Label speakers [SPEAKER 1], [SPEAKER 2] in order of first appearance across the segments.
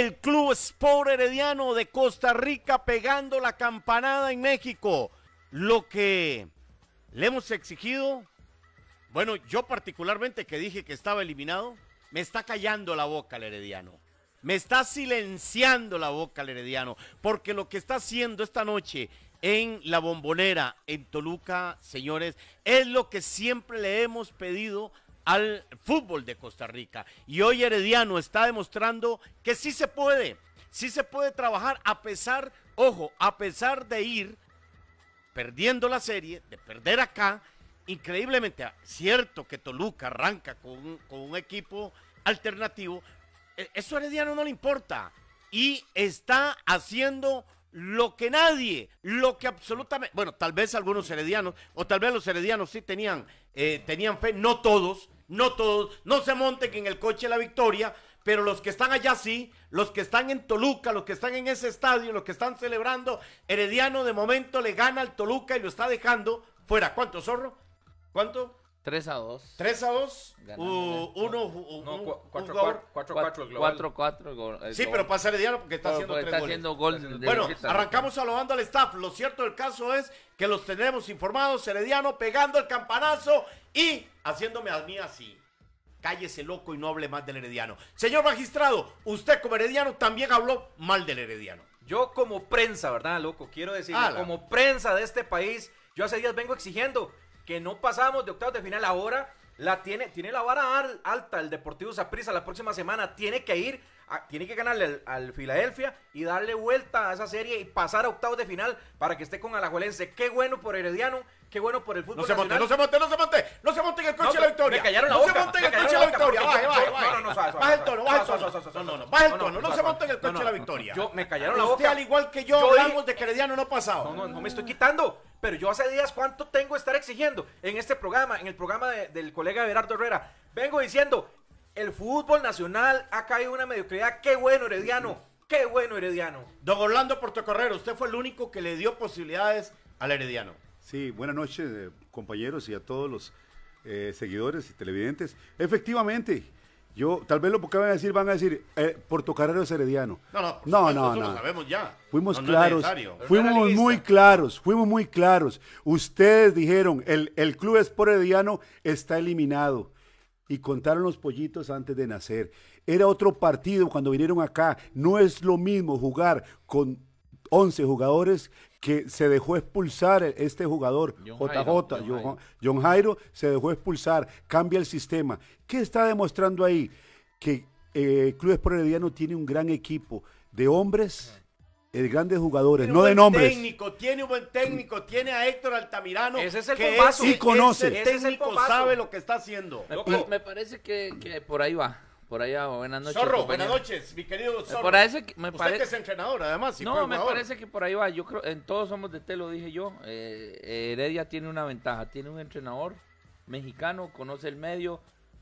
[SPEAKER 1] El Club Sport Herediano de Costa Rica pegando la campanada en México. Lo que le hemos exigido, bueno, yo particularmente que dije que estaba eliminado, me está callando la boca el Herediano. Me está silenciando la boca el Herediano, porque lo que está haciendo esta noche en la bombonera, en Toluca, señores, es lo que siempre le hemos pedido al fútbol de Costa Rica. Y hoy Herediano está demostrando que sí se puede, sí se puede trabajar a pesar, ojo, a pesar de ir perdiendo la serie, de perder acá, increíblemente, ah, cierto que Toluca arranca con, un equipo alternativo, e, eso a Herediano no le importa y está haciendo lo que nadie, lo que absolutamente, bueno, tal vez algunos heredianos, o tal vez los heredianos sí tenían, eh, tenían fe, no todos, no todos, no se monten en el coche la victoria, pero los que están allá sí, los que están en Toluca, los que están en ese estadio, los que están celebrando, Herediano de momento le gana al Toluca y lo está dejando fuera. ¿Cuánto, zorro? ¿Cuánto? 3 a 2. 3 a 2. 1 uh, uno, 4-4
[SPEAKER 2] 4 Sí, pero pasa el porque está haciendo gol bueno, arrancamos
[SPEAKER 1] alabando al staff. Lo cierto del caso es que los tenemos informados. Herediano pegando el campanazo y haciéndome a mí así. Cállese loco y no hable más del Herediano. Señor magistrado, usted como Herediano también
[SPEAKER 3] habló mal del Herediano. Yo como prensa, ¿verdad, loco? Quiero decir, como prensa de este país, yo hace días vengo exigiendo que no pasamos de octavos de final ahora, la tiene, tiene la vara alta el Deportivo Saprissa la próxima semana, tiene que ir tiene que ganarle al, Filadelfia y darle vuelta a esa serie y pasar a octavos de final para que esté con Alajuelense. Qué bueno por Herediano, qué bueno por el fútbol. No se monte, no se monte, no se monte, no se monte en el coche de la victoria. Me callaron la no se monte en el coche de la victoria. No, no, baja el tono, baja el tono. No, no, no, baja el tono, no se monte en el coche de la victoria. me callaron la boca. al igual que yo hablamos de que Herediano no ha pasado. No, no, no me estoy quitando pero yo hace días cuánto tengo que estar exigiendo en este programa, en el programa del colega Berardo Herrera. Vengo diciendo, el fútbol nacional ha caído una mediocridad. Qué bueno, Herediano. Qué bueno, Herediano. Don Orlando Portocarrero usted fue el único que le dio
[SPEAKER 4] posibilidades al Herediano. Sí, buenas noches, eh, compañeros y a todos los eh, seguidores y televidentes. Efectivamente, yo, tal vez lo que van a decir, van a decir, eh, Portocarrero es herediano. No, no, por no, no, no. sabemos ya. Fuimos claros. fuimos muy claros, fuimos muy claros. Ustedes dijeron, el, el club es por herediano, está eliminado y contaron los pollitos antes de nacer. Era otro partido cuando vinieron acá. No es lo mismo jugar con 11 jugadores que se dejó expulsar este jugador, JJ, John, Jairo. se dejó expulsar, cambia el sistema. ¿Qué está demostrando ahí? Que el eh, Club Clubes Herediano tiene un gran equipo de hombres el grandes jugadores, no de nombres.
[SPEAKER 1] tiene un buen técnico, tiene a Héctor Altamirano. Ese es el que es, conoce. técnico sabe lo que está haciendo. Me,
[SPEAKER 2] parece que, por ahí va. Por ahí va. Buenas noches. buenas noches, mi querido Zorro. que, es entrenador, además. no, me parece que por ahí va. Yo creo, en todos somos de té, lo dije yo. Eh, Heredia tiene una ventaja. Tiene un entrenador mexicano, conoce el medio,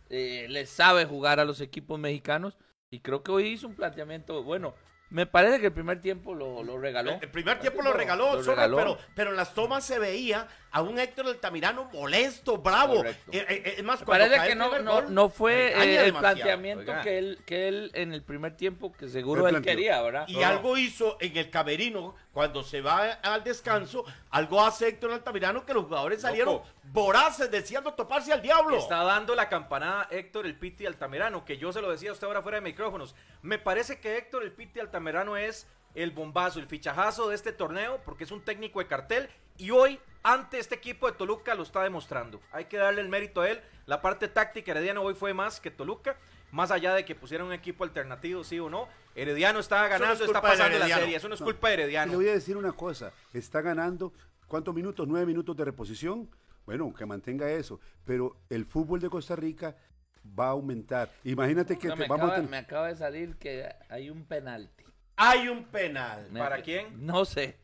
[SPEAKER 2] eh, le sabe jugar a los equipos mexicanos. Y creo que hoy hizo un planteamiento bueno. Me parece que el primer tiempo lo, lo regaló. El primer tiempo lo regaló, pero, pero en las tomas se
[SPEAKER 1] veía a un Héctor Altamirano molesto, bravo. Eh, eh, es más, cuando parece que no, no, fue eh, el planteamiento que
[SPEAKER 2] él, que él en el primer tiempo, que seguro él quería,
[SPEAKER 1] ¿verdad? Y algo hizo en el camerino, cuando se va al descanso, algo hace Héctor Altamirano que los jugadores salieron voraces, deseando toparse al diablo. Está
[SPEAKER 3] dando la campanada Héctor el Piti Altamirano, que yo se lo decía a usted ahora fuera de micrófonos. Me parece que Héctor el Piti Altamirano es el bombazo, el fichajazo de este torneo, porque es un técnico de cartel y hoy ante este equipo de Toluca lo está demostrando. Hay que darle el mérito a él. La parte táctica Herediano hoy fue más que Toluca. Más allá de que pusieran un equipo alternativo, sí o no, Herediano está ganando, está pasando la serie. Eso no es culpa de Herediano. Le voy
[SPEAKER 4] a decir una cosa: está ganando, ¿cuántos minutos? ¿Nueve minutos de reposición? Bueno, que mantenga eso. Pero el fútbol de Costa Rica va a aumentar. Imagínate que te, vamos a Me
[SPEAKER 2] acaba de salir que hay un penalti. Hay un penal. ¿Para quién? No sé.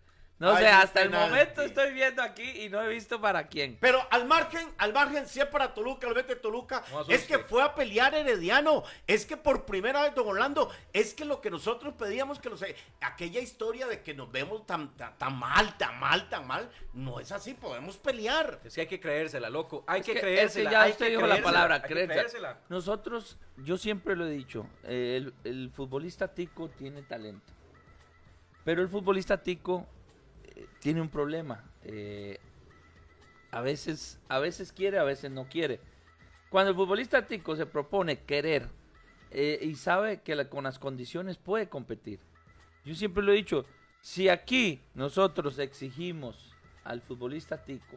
[SPEAKER 4] No sé, hasta el momento
[SPEAKER 2] estoy viendo
[SPEAKER 1] aquí y no he visto para quién. Pero al margen, al margen, sí es para Toluca, lo vete Toluca. es que fue a pelear Herediano. Es que por primera vez, don Orlando, es que lo que nosotros pedíamos que sé eh, Aquella historia de que nos vemos tan, tan, mal, tan mal, tan mal, no es así. Podemos
[SPEAKER 3] pelear. Es que hay que creérsela, loco. Hay
[SPEAKER 1] que, creérsela. ya usted dijo la palabra, creérsela.
[SPEAKER 2] Nosotros, yo siempre lo he dicho, eh, el, el futbolista tico tiene talento. Pero el futbolista tico tiene un problema. Eh, a, veces, a veces quiere, a veces no quiere. Cuando el futbolista tico se propone querer eh, y sabe que con las condiciones puede competir. Yo siempre lo he dicho, si aquí nosotros exigimos al futbolista tico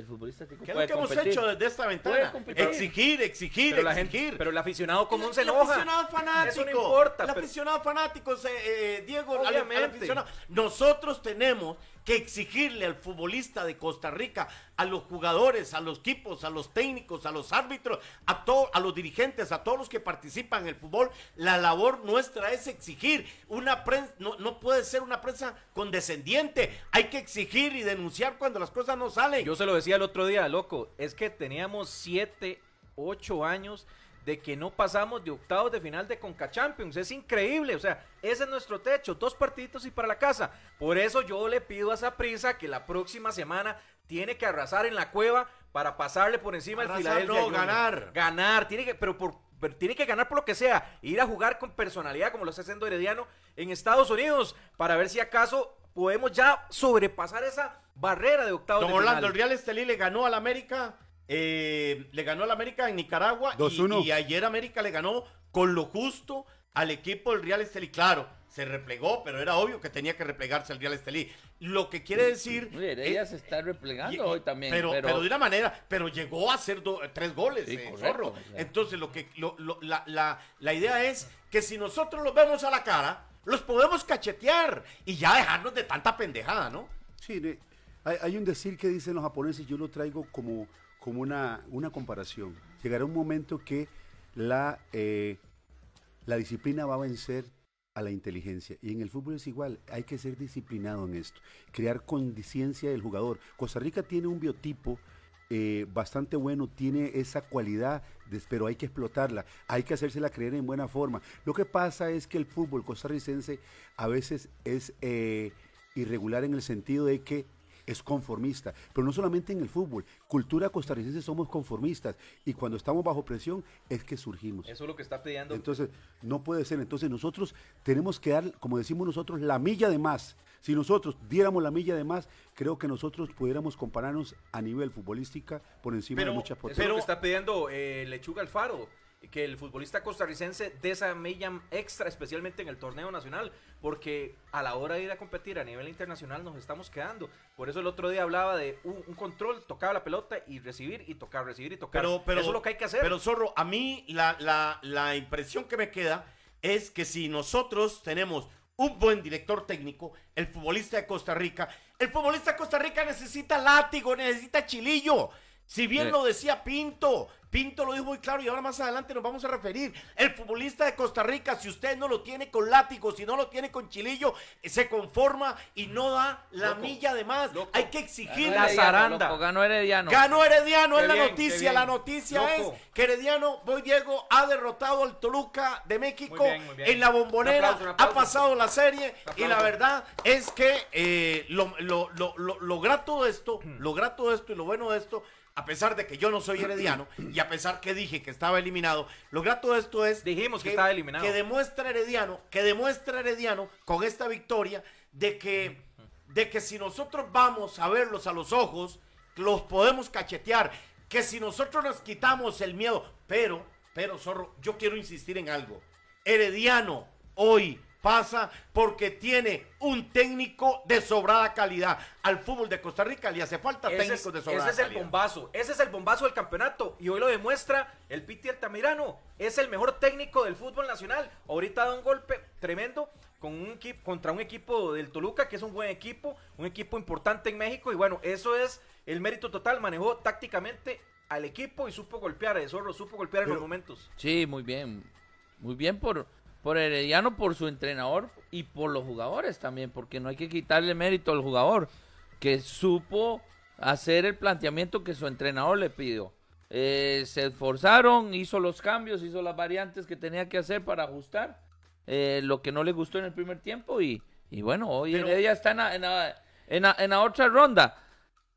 [SPEAKER 2] el futbolista ¿Qué es lo que hemos hecho desde
[SPEAKER 1] esta ventana? Exigir,
[SPEAKER 2] exigir, exigir. pero el aficionado común se enoja. El aficionado fanático. Eso no importa. El eh, aficionado
[SPEAKER 1] fanático, Diego, Obviamente. aficionado. Nosotros tenemos que exigirle al futbolista de Costa Rica, a los jugadores, a los equipos, a los técnicos, a los árbitros, a, todos, a los dirigentes, a todos los que participan en el fútbol, la labor nuestra es exigir. Una prensa, no, no puede ser una prensa condescendiente. Hay que exigir y denunciar
[SPEAKER 3] cuando las cosas no salen. Yo se lo decía el otro día, loco, es que teníamos siete, ocho años de que no pasamos de octavos de final de Conca Champions. Es increíble, o sea, ese es nuestro techo, dos partiditos y para la casa. Por eso yo le pido a esa prisa que la próxima semana tiene que arrasar en la cueva para pasarle por encima al Filadelfia. ganar. Ganar, tiene que, pero por tiene que ganar por lo que sea, ir a jugar con personalidad como lo está haciendo Herediano en Estados Unidos para ver si acaso podemos ya sobrepasar esa barrera de octavos Don Orlando, el Real Estelí le ganó al América eh, le ganó al América en Nicaragua
[SPEAKER 1] y, ayer América le ganó con lo justo al equipo del Real Estelí. Claro, se replegó, pero era obvio que tenía que replegarse el Real Estelí. Lo que quiere decir. ella se
[SPEAKER 2] está replegando
[SPEAKER 1] hoy también. Pero, de una manera, pero llegó a hacer tres goles, eh, Entonces, lo que, la, idea es que si nosotros los vemos a la cara, los podemos cachetear y ya dejarnos de tanta pendejada, ¿no?
[SPEAKER 4] Sí, hay un decir que dicen los japoneses, yo lo traigo como como una, una comparación. Llegará un momento que la, eh, la disciplina va a vencer a la inteligencia. Y en el fútbol es igual, hay que ser disciplinado en esto, crear conciencia del jugador. Costa Rica tiene un biotipo eh, bastante bueno, tiene esa cualidad, pero hay que explotarla, hay que hacérsela creer en buena forma. Lo que pasa es que el fútbol costarricense a veces es eh, irregular en el sentido de que es conformista, pero no solamente en el fútbol, cultura costarricense somos conformistas y cuando estamos bajo presión es que surgimos. Eso es lo que está pidiendo. Entonces, no puede ser, entonces nosotros tenemos que dar, como decimos nosotros, la milla de más. Si nosotros diéramos la milla de más, creo que nosotros pudiéramos compararnos a nivel futbolística por encima de muchas potencias. Pero
[SPEAKER 3] está pidiendo eh, lechuga Lechuga faro que el futbolista costarricense de esa extra, especialmente en el torneo nacional, porque a la hora de ir a competir a nivel internacional nos estamos quedando. Por eso el otro día hablaba de un, control, tocar la pelota y recibir y tocar, recibir y tocar. Pero, pero, eso es lo que hay que hacer. Pero Zorro,
[SPEAKER 1] a mí la, la, la impresión que me queda es que si nosotros tenemos un buen director técnico, el futbolista de Costa Rica, el futbolista de Costa Rica necesita látigo, necesita chilillo. Si bien lo decía Pinto, Pinto lo dijo muy claro y ahora más adelante nos vamos a referir. El futbolista de Costa Rica, si usted no lo tiene con látigo, si no lo tiene con chilillo, eh, se conforma y no da la milla de más. Hay que exigir la zaranda.
[SPEAKER 2] ganó Herediano. Ganó Herediano, es la noticia. La noticia es
[SPEAKER 1] que Herediano, voy Diego, ha derrotado al Toluca de México en la bombonera, ha pasado la serie y la verdad es que eh, lo, lo grato de esto, lo grato de esto y lo bueno de esto a pesar de que yo no soy herediano y a pesar que dije que estaba eliminado, lo grato esto es que, que Que demuestra herediano, que demuestra herediano con esta victoria de que de que si nosotros vamos a verlos a los ojos, los podemos cachetear, que si nosotros nos quitamos el miedo, pero pero zorro, yo quiero insistir en algo. Herediano hoy pasa porque tiene un técnico de sobrada calidad. Al fútbol de Costa Rica le hace falta técnico de sobrada calidad. Ese es el
[SPEAKER 3] bombazo, ese es el bombazo del campeonato y hoy lo demuestra el Piti Altamirano. Es el mejor técnico del fútbol nacional. Ahorita da un golpe tremendo con un contra un equipo del Toluca que es un buen equipo, un equipo importante en México y bueno, eso es el mérito total, manejó tácticamente al equipo y supo golpear, Eso lo supo golpear en los
[SPEAKER 2] momentos. Sí, muy bien. Muy bien por, por Herediano, por su entrenador y por los jugadores también, porque no hay que quitarle mérito al jugador que supo hacer el planteamiento que su entrenador le pidió. Eh, se esforzaron, hizo los cambios, hizo las variantes que tenía que hacer para ajustar eh, lo que no le gustó en el primer tiempo y, bueno, hoy Heredia está en la, otra ronda.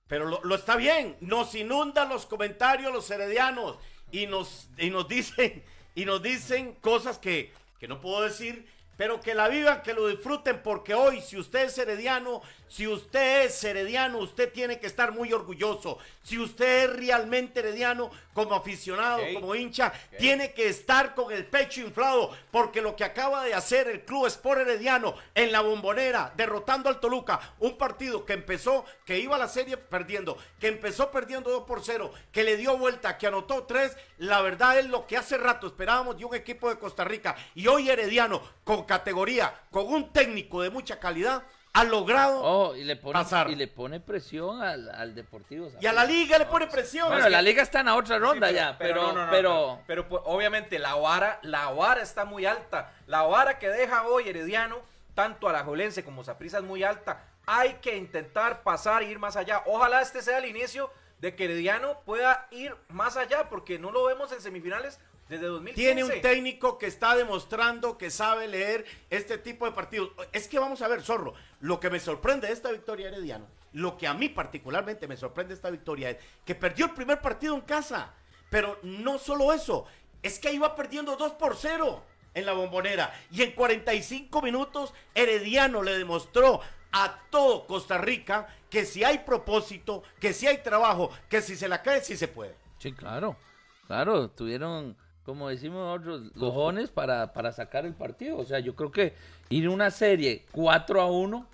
[SPEAKER 2] Pero lo, lo, está bien, nos inundan los comentarios los heredianos y nos,
[SPEAKER 1] y nos dicen y nos dicen cosas que que no puedo decir pero que la vivan, que lo disfruten, porque hoy si usted es herediano, si usted es herediano, usted tiene que estar muy orgulloso. Si usted es realmente herediano, como aficionado, como hincha, tiene que estar con el pecho inflado, porque lo que acaba de hacer el Club es por Herediano en la bombonera, derrotando al Toluca, un partido que empezó, que iba a la serie perdiendo, que empezó perdiendo 2 por 0, que le dio vuelta, que anotó 3, la verdad es lo que hace rato esperábamos de un equipo de Costa Rica. Y hoy Herediano, con categoría, con un técnico de mucha calidad, ha logrado oh, y le
[SPEAKER 2] pone, pasar. Y le pone presión al, Deportivo. Y
[SPEAKER 3] a la Liga le pone presión.
[SPEAKER 1] Bueno, la
[SPEAKER 2] Liga está en la otra ronda ya, pero pero,
[SPEAKER 3] pero... Pues, obviamente la vara, la vara está muy alta. La vara que deja hoy Herediano, tanto a la Jolense como Saprisa es muy alta. Hay que intentar pasar e ir más allá. Ojalá este sea el inicio de que Herediano pueda ir más allá, porque no lo vemos en semifinales tiene un técnico que está demostrando que sabe leer este tipo de
[SPEAKER 1] partidos. Es que vamos a ver, Zorro, lo que me sorprende de esta victoria Herediano, lo que a mí particularmente me sorprende de esta victoria es que perdió el primer partido en casa. Pero no solo eso, es que iba perdiendo 2 por 0 en la bombonera. Y en 45 minutos, Herediano le demostró a todo Costa Rica que si hay propósito, que si
[SPEAKER 2] hay trabajo, que si se la cae, sí se puede. Sí, claro. Claro, tuvieron como decimos nosotros, cojones para, para sacar el partido. O sea, yo creo que ir una serie 4 a 1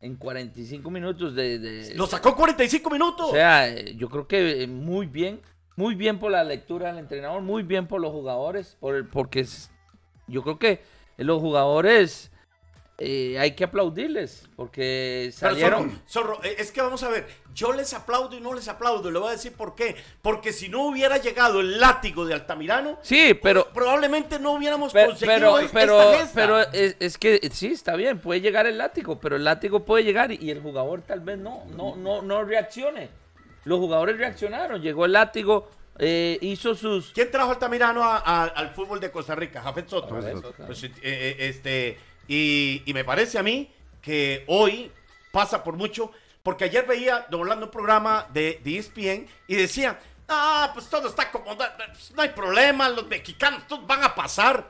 [SPEAKER 2] en 45 minutos de, ¡Lo sacó 45
[SPEAKER 1] minutos! O sea,
[SPEAKER 2] eh, yo creo que eh, muy bien, muy bien por la lectura del entrenador, muy bien por los jugadores, por el, porque yo creo que los jugadores eh, hay que aplaudirles, porque salieron...
[SPEAKER 1] Eh, es que vamos a ver, yo les aplaudo y no les aplaudo, le voy a decir por qué. Porque si no hubiera llegado el látigo de
[SPEAKER 2] Altamirano, sí, pero pues, probablemente no hubiéramos conseguido pero, pero, pero es, que sí, está bien, puede llegar el látigo, pero el látigo puede llegar y el jugador tal vez no, no, no, no reaccione. Los jugadores reaccionaron, llegó el látigo, eh, hizo sus. ¿Quién trajo
[SPEAKER 1] Altamirano al fútbol de Costa Rica? Jafet Soto. Pues, este, y, me parece a mí que hoy pasa por mucho, porque ayer veía doblando un programa de, ESPN e y decía, ah, pues todo está como, no hay problema, los mexicanos todos van a pasar.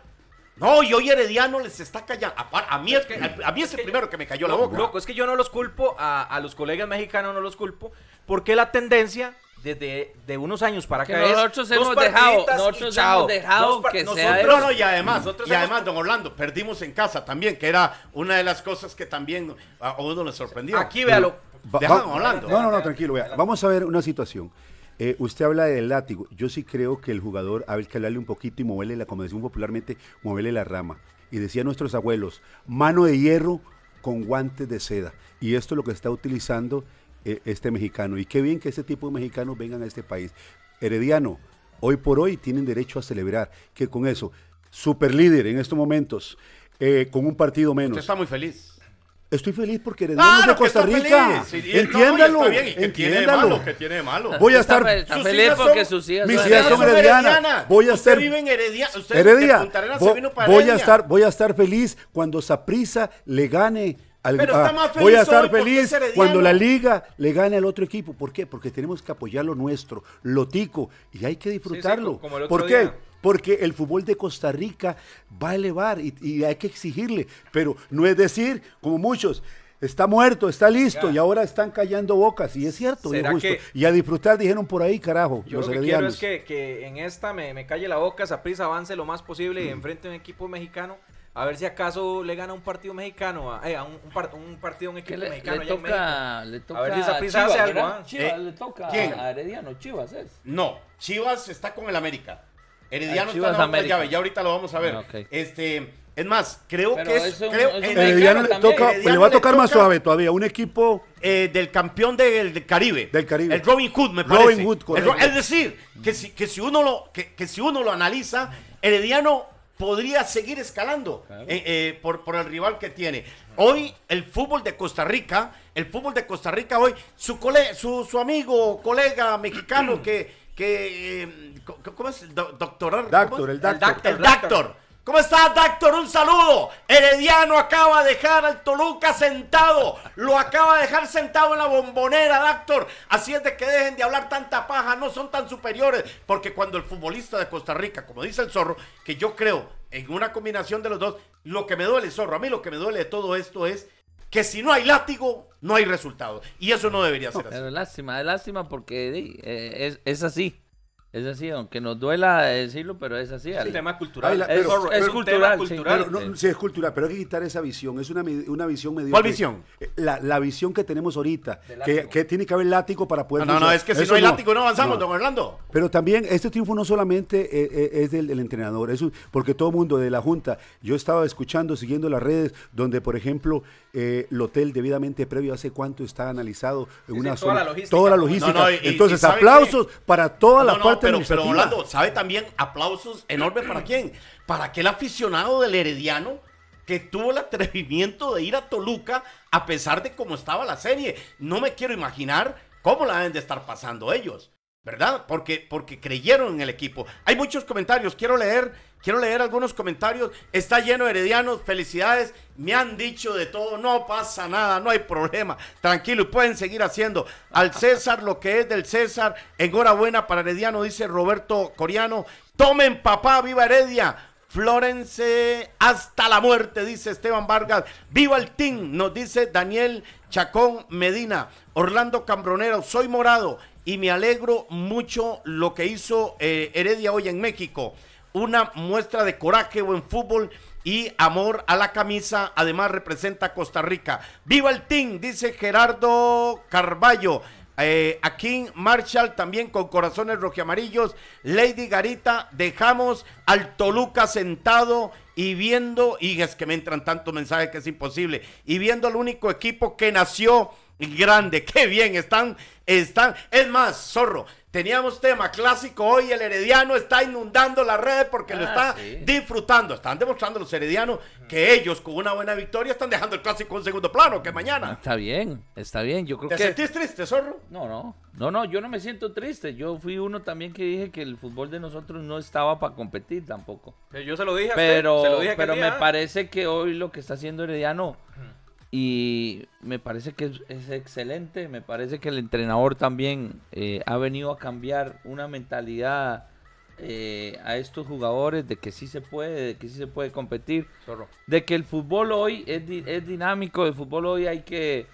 [SPEAKER 1] No, y hoy Herediano les está callando. A,
[SPEAKER 3] mí, es a, mí el primero que me cayó la boca. Loco, es que yo no los culpo, a, a los colegas mexicanos no los culpo, porque la tendencia desde de unos años para
[SPEAKER 2] que acá nosotros hemos dejado nosotros dejado que sea no, y además además
[SPEAKER 1] don Orlando perdimos en casa también que era una de las cosas que también a uno le sorprendió aquí véalo don Orlando no
[SPEAKER 4] no no tranquilo vea. vamos a ver una situación eh, usted habla del látigo. Yo sí creo que el jugador, a ver, que hablarle un poquito y moverle la, como decimos popularmente, moverle la rama. Y decían nuestros abuelos, mano de hierro con guantes de seda. Y esto es lo que está utilizando eh, este mexicano. Y qué bien que ese tipo de mexicanos vengan a este país. Herediano, hoy por hoy tienen derecho a celebrar que con eso, super líder en estos momentos, eh, con un partido menos. Usted está muy feliz. Estoy feliz porque Herediano es de Costa Rica. entiéndalo. entiéndalo.
[SPEAKER 1] tiene malo. Voy a estar. feliz porque sus hijas son Voy a estar. Heredia. voy a estar,
[SPEAKER 4] voy a estar feliz cuando Saprisa le gane pero ah, más voy a estar feliz cuando la liga le gane al otro equipo. ¿Por qué? Porque tenemos que apoyar lo nuestro, lo tico, y hay que disfrutarlo. ¿Por qué? Porque el fútbol de Costa Rica va a elevar y, hay que exigirle. Pero no es decir, como muchos, está muerto, está listo, y ahora están callando bocas, y es cierto, y, justo. y a disfrutar dijeron por ahí, carajo. Yo lo que quiero
[SPEAKER 3] que, en esta me, calle la boca, esa prisa avance lo más posible y mm. enfrente a un equipo mexicano a ver si acaso le gana un partido mexicano, a, eh, un, un partido, un equipo mexicano. Le toca, a ver si esa prisa algo.
[SPEAKER 2] ¿ah? Eh, le toca ¿quién? a Herediano, Chivas es.
[SPEAKER 3] No, Chivas está con el América.
[SPEAKER 1] Herediano está con la llave, ya ahorita lo vamos a ver. Ah, este, es más, creo que es, Herediano, le, va a tocar más suave todavía, un equipo eh, del campeón del, Caribe, del Caribe, el Robin Hood, me parece. Robin Hood, es decir, que si, que si uno lo que si uno lo analiza, Herediano podría seguir escalando eh, eh, por, por el rival que tiene. Hoy el fútbol de Costa Rica, el fútbol de Costa Rica hoy, su, cole, su, amigo, colega mexicano que, que em, ¿cómo es? doctor, doctor. El doctor. El doctor. ¿Cómo estás, doctor? Un saludo. Herediano acaba de dejar al Toluca sentado. Lo acaba de dejar sentado en la bombonera, doctor. Así es de que dejen de hablar tanta paja. No son tan superiores. Porque cuando el futbolista de Costa Rica, como dice el zorro, que yo creo en una combinación de los dos, lo que me duele, zorro, a mí lo que me duele de todo esto es que si no hay látigo, no hay resultado.
[SPEAKER 2] Y eso no debería ser así. Pero lástima, lástima porque eh, es así. Es así, aunque nos duela decirlo, pero es así. Es un tema cultural. es, cultural. Pero, es
[SPEAKER 4] cultural, pero hay que quitar esa visión. Es una, visión medio. ¿Cuál visión? Eh, la, visión que tenemos ahorita. Que, tiene que haber látigo para poder. No, no, es que si no hay látigo no avanzamos, don Orlando. Pero también, este triunfo no solamente eh, eh, es, del, entrenador, es porque todo el mundo de la Junta, yo estaba escuchando, siguiendo las redes, donde, por ejemplo, el hotel debidamente previo hace cuánto está analizado en una Toda la logística. Entonces, aplausos para toda la parte pero, pero Orlando,
[SPEAKER 1] ¿sabe también aplausos enormes para quién? Para aquel aficionado del Herediano que tuvo el atrevimiento de ir a Toluca a pesar de cómo estaba la serie. No me quiero imaginar cómo la deben de estar pasando ellos, ¿verdad? Porque, porque creyeron en el equipo. Hay muchos comentarios, quiero leer Quiero leer algunos comentarios. Está lleno de heredianos. Felicidades. Me han dicho de todo. No pasa nada. No hay problema. Tranquilo. y Pueden seguir haciendo. Al César lo que es del César. Enhorabuena para Herediano, dice Roberto Coriano. Tomen papá. Viva Heredia. Florence hasta la muerte, dice Esteban Vargas. Viva el team, nos dice Daniel Chacón Medina. Orlando Cambronero, soy morado y me alegro mucho lo que hizo eh, Heredia hoy en México una muestra de coraje, buen fútbol y amor a la camisa. Además representa a Costa Rica. ¡Viva el team! Dice Gerardo Carballo. Eh, aquí Marshall también con corazones rojiamarillos. Lady Garita, dejamos al Toluca sentado y viendo, y es que me entran tantos mensajes que es imposible, y viendo al único equipo que nació grande. ¡Qué bien! Están, están. Es más, zorro, Teníamos tema clásico hoy, el herediano está inundando la red porque lo ah, está disfrutando. Están demostrando los heredianos que ellos con una buena victoria
[SPEAKER 2] están dejando el clásico en segundo plano, que mañana. Ah, está bien, está bien. Yo creo ¿Te sentís triste, zorro? No, no, no, no, yo no me siento triste. Yo fui uno también que dije que el fútbol de nosotros no estaba para competir tampoco. Yo se lo dije. Pero, a Se lo dije pero me parece que hoy lo que está haciendo herediano y me parece que es, excelente, me parece que el entrenador también eh, ha venido a cambiar una mentalidad eh, a estos jugadores de que sí se puede, de que sí se puede competir, de que el fútbol hoy es, dinámico, el fútbol hoy hay que,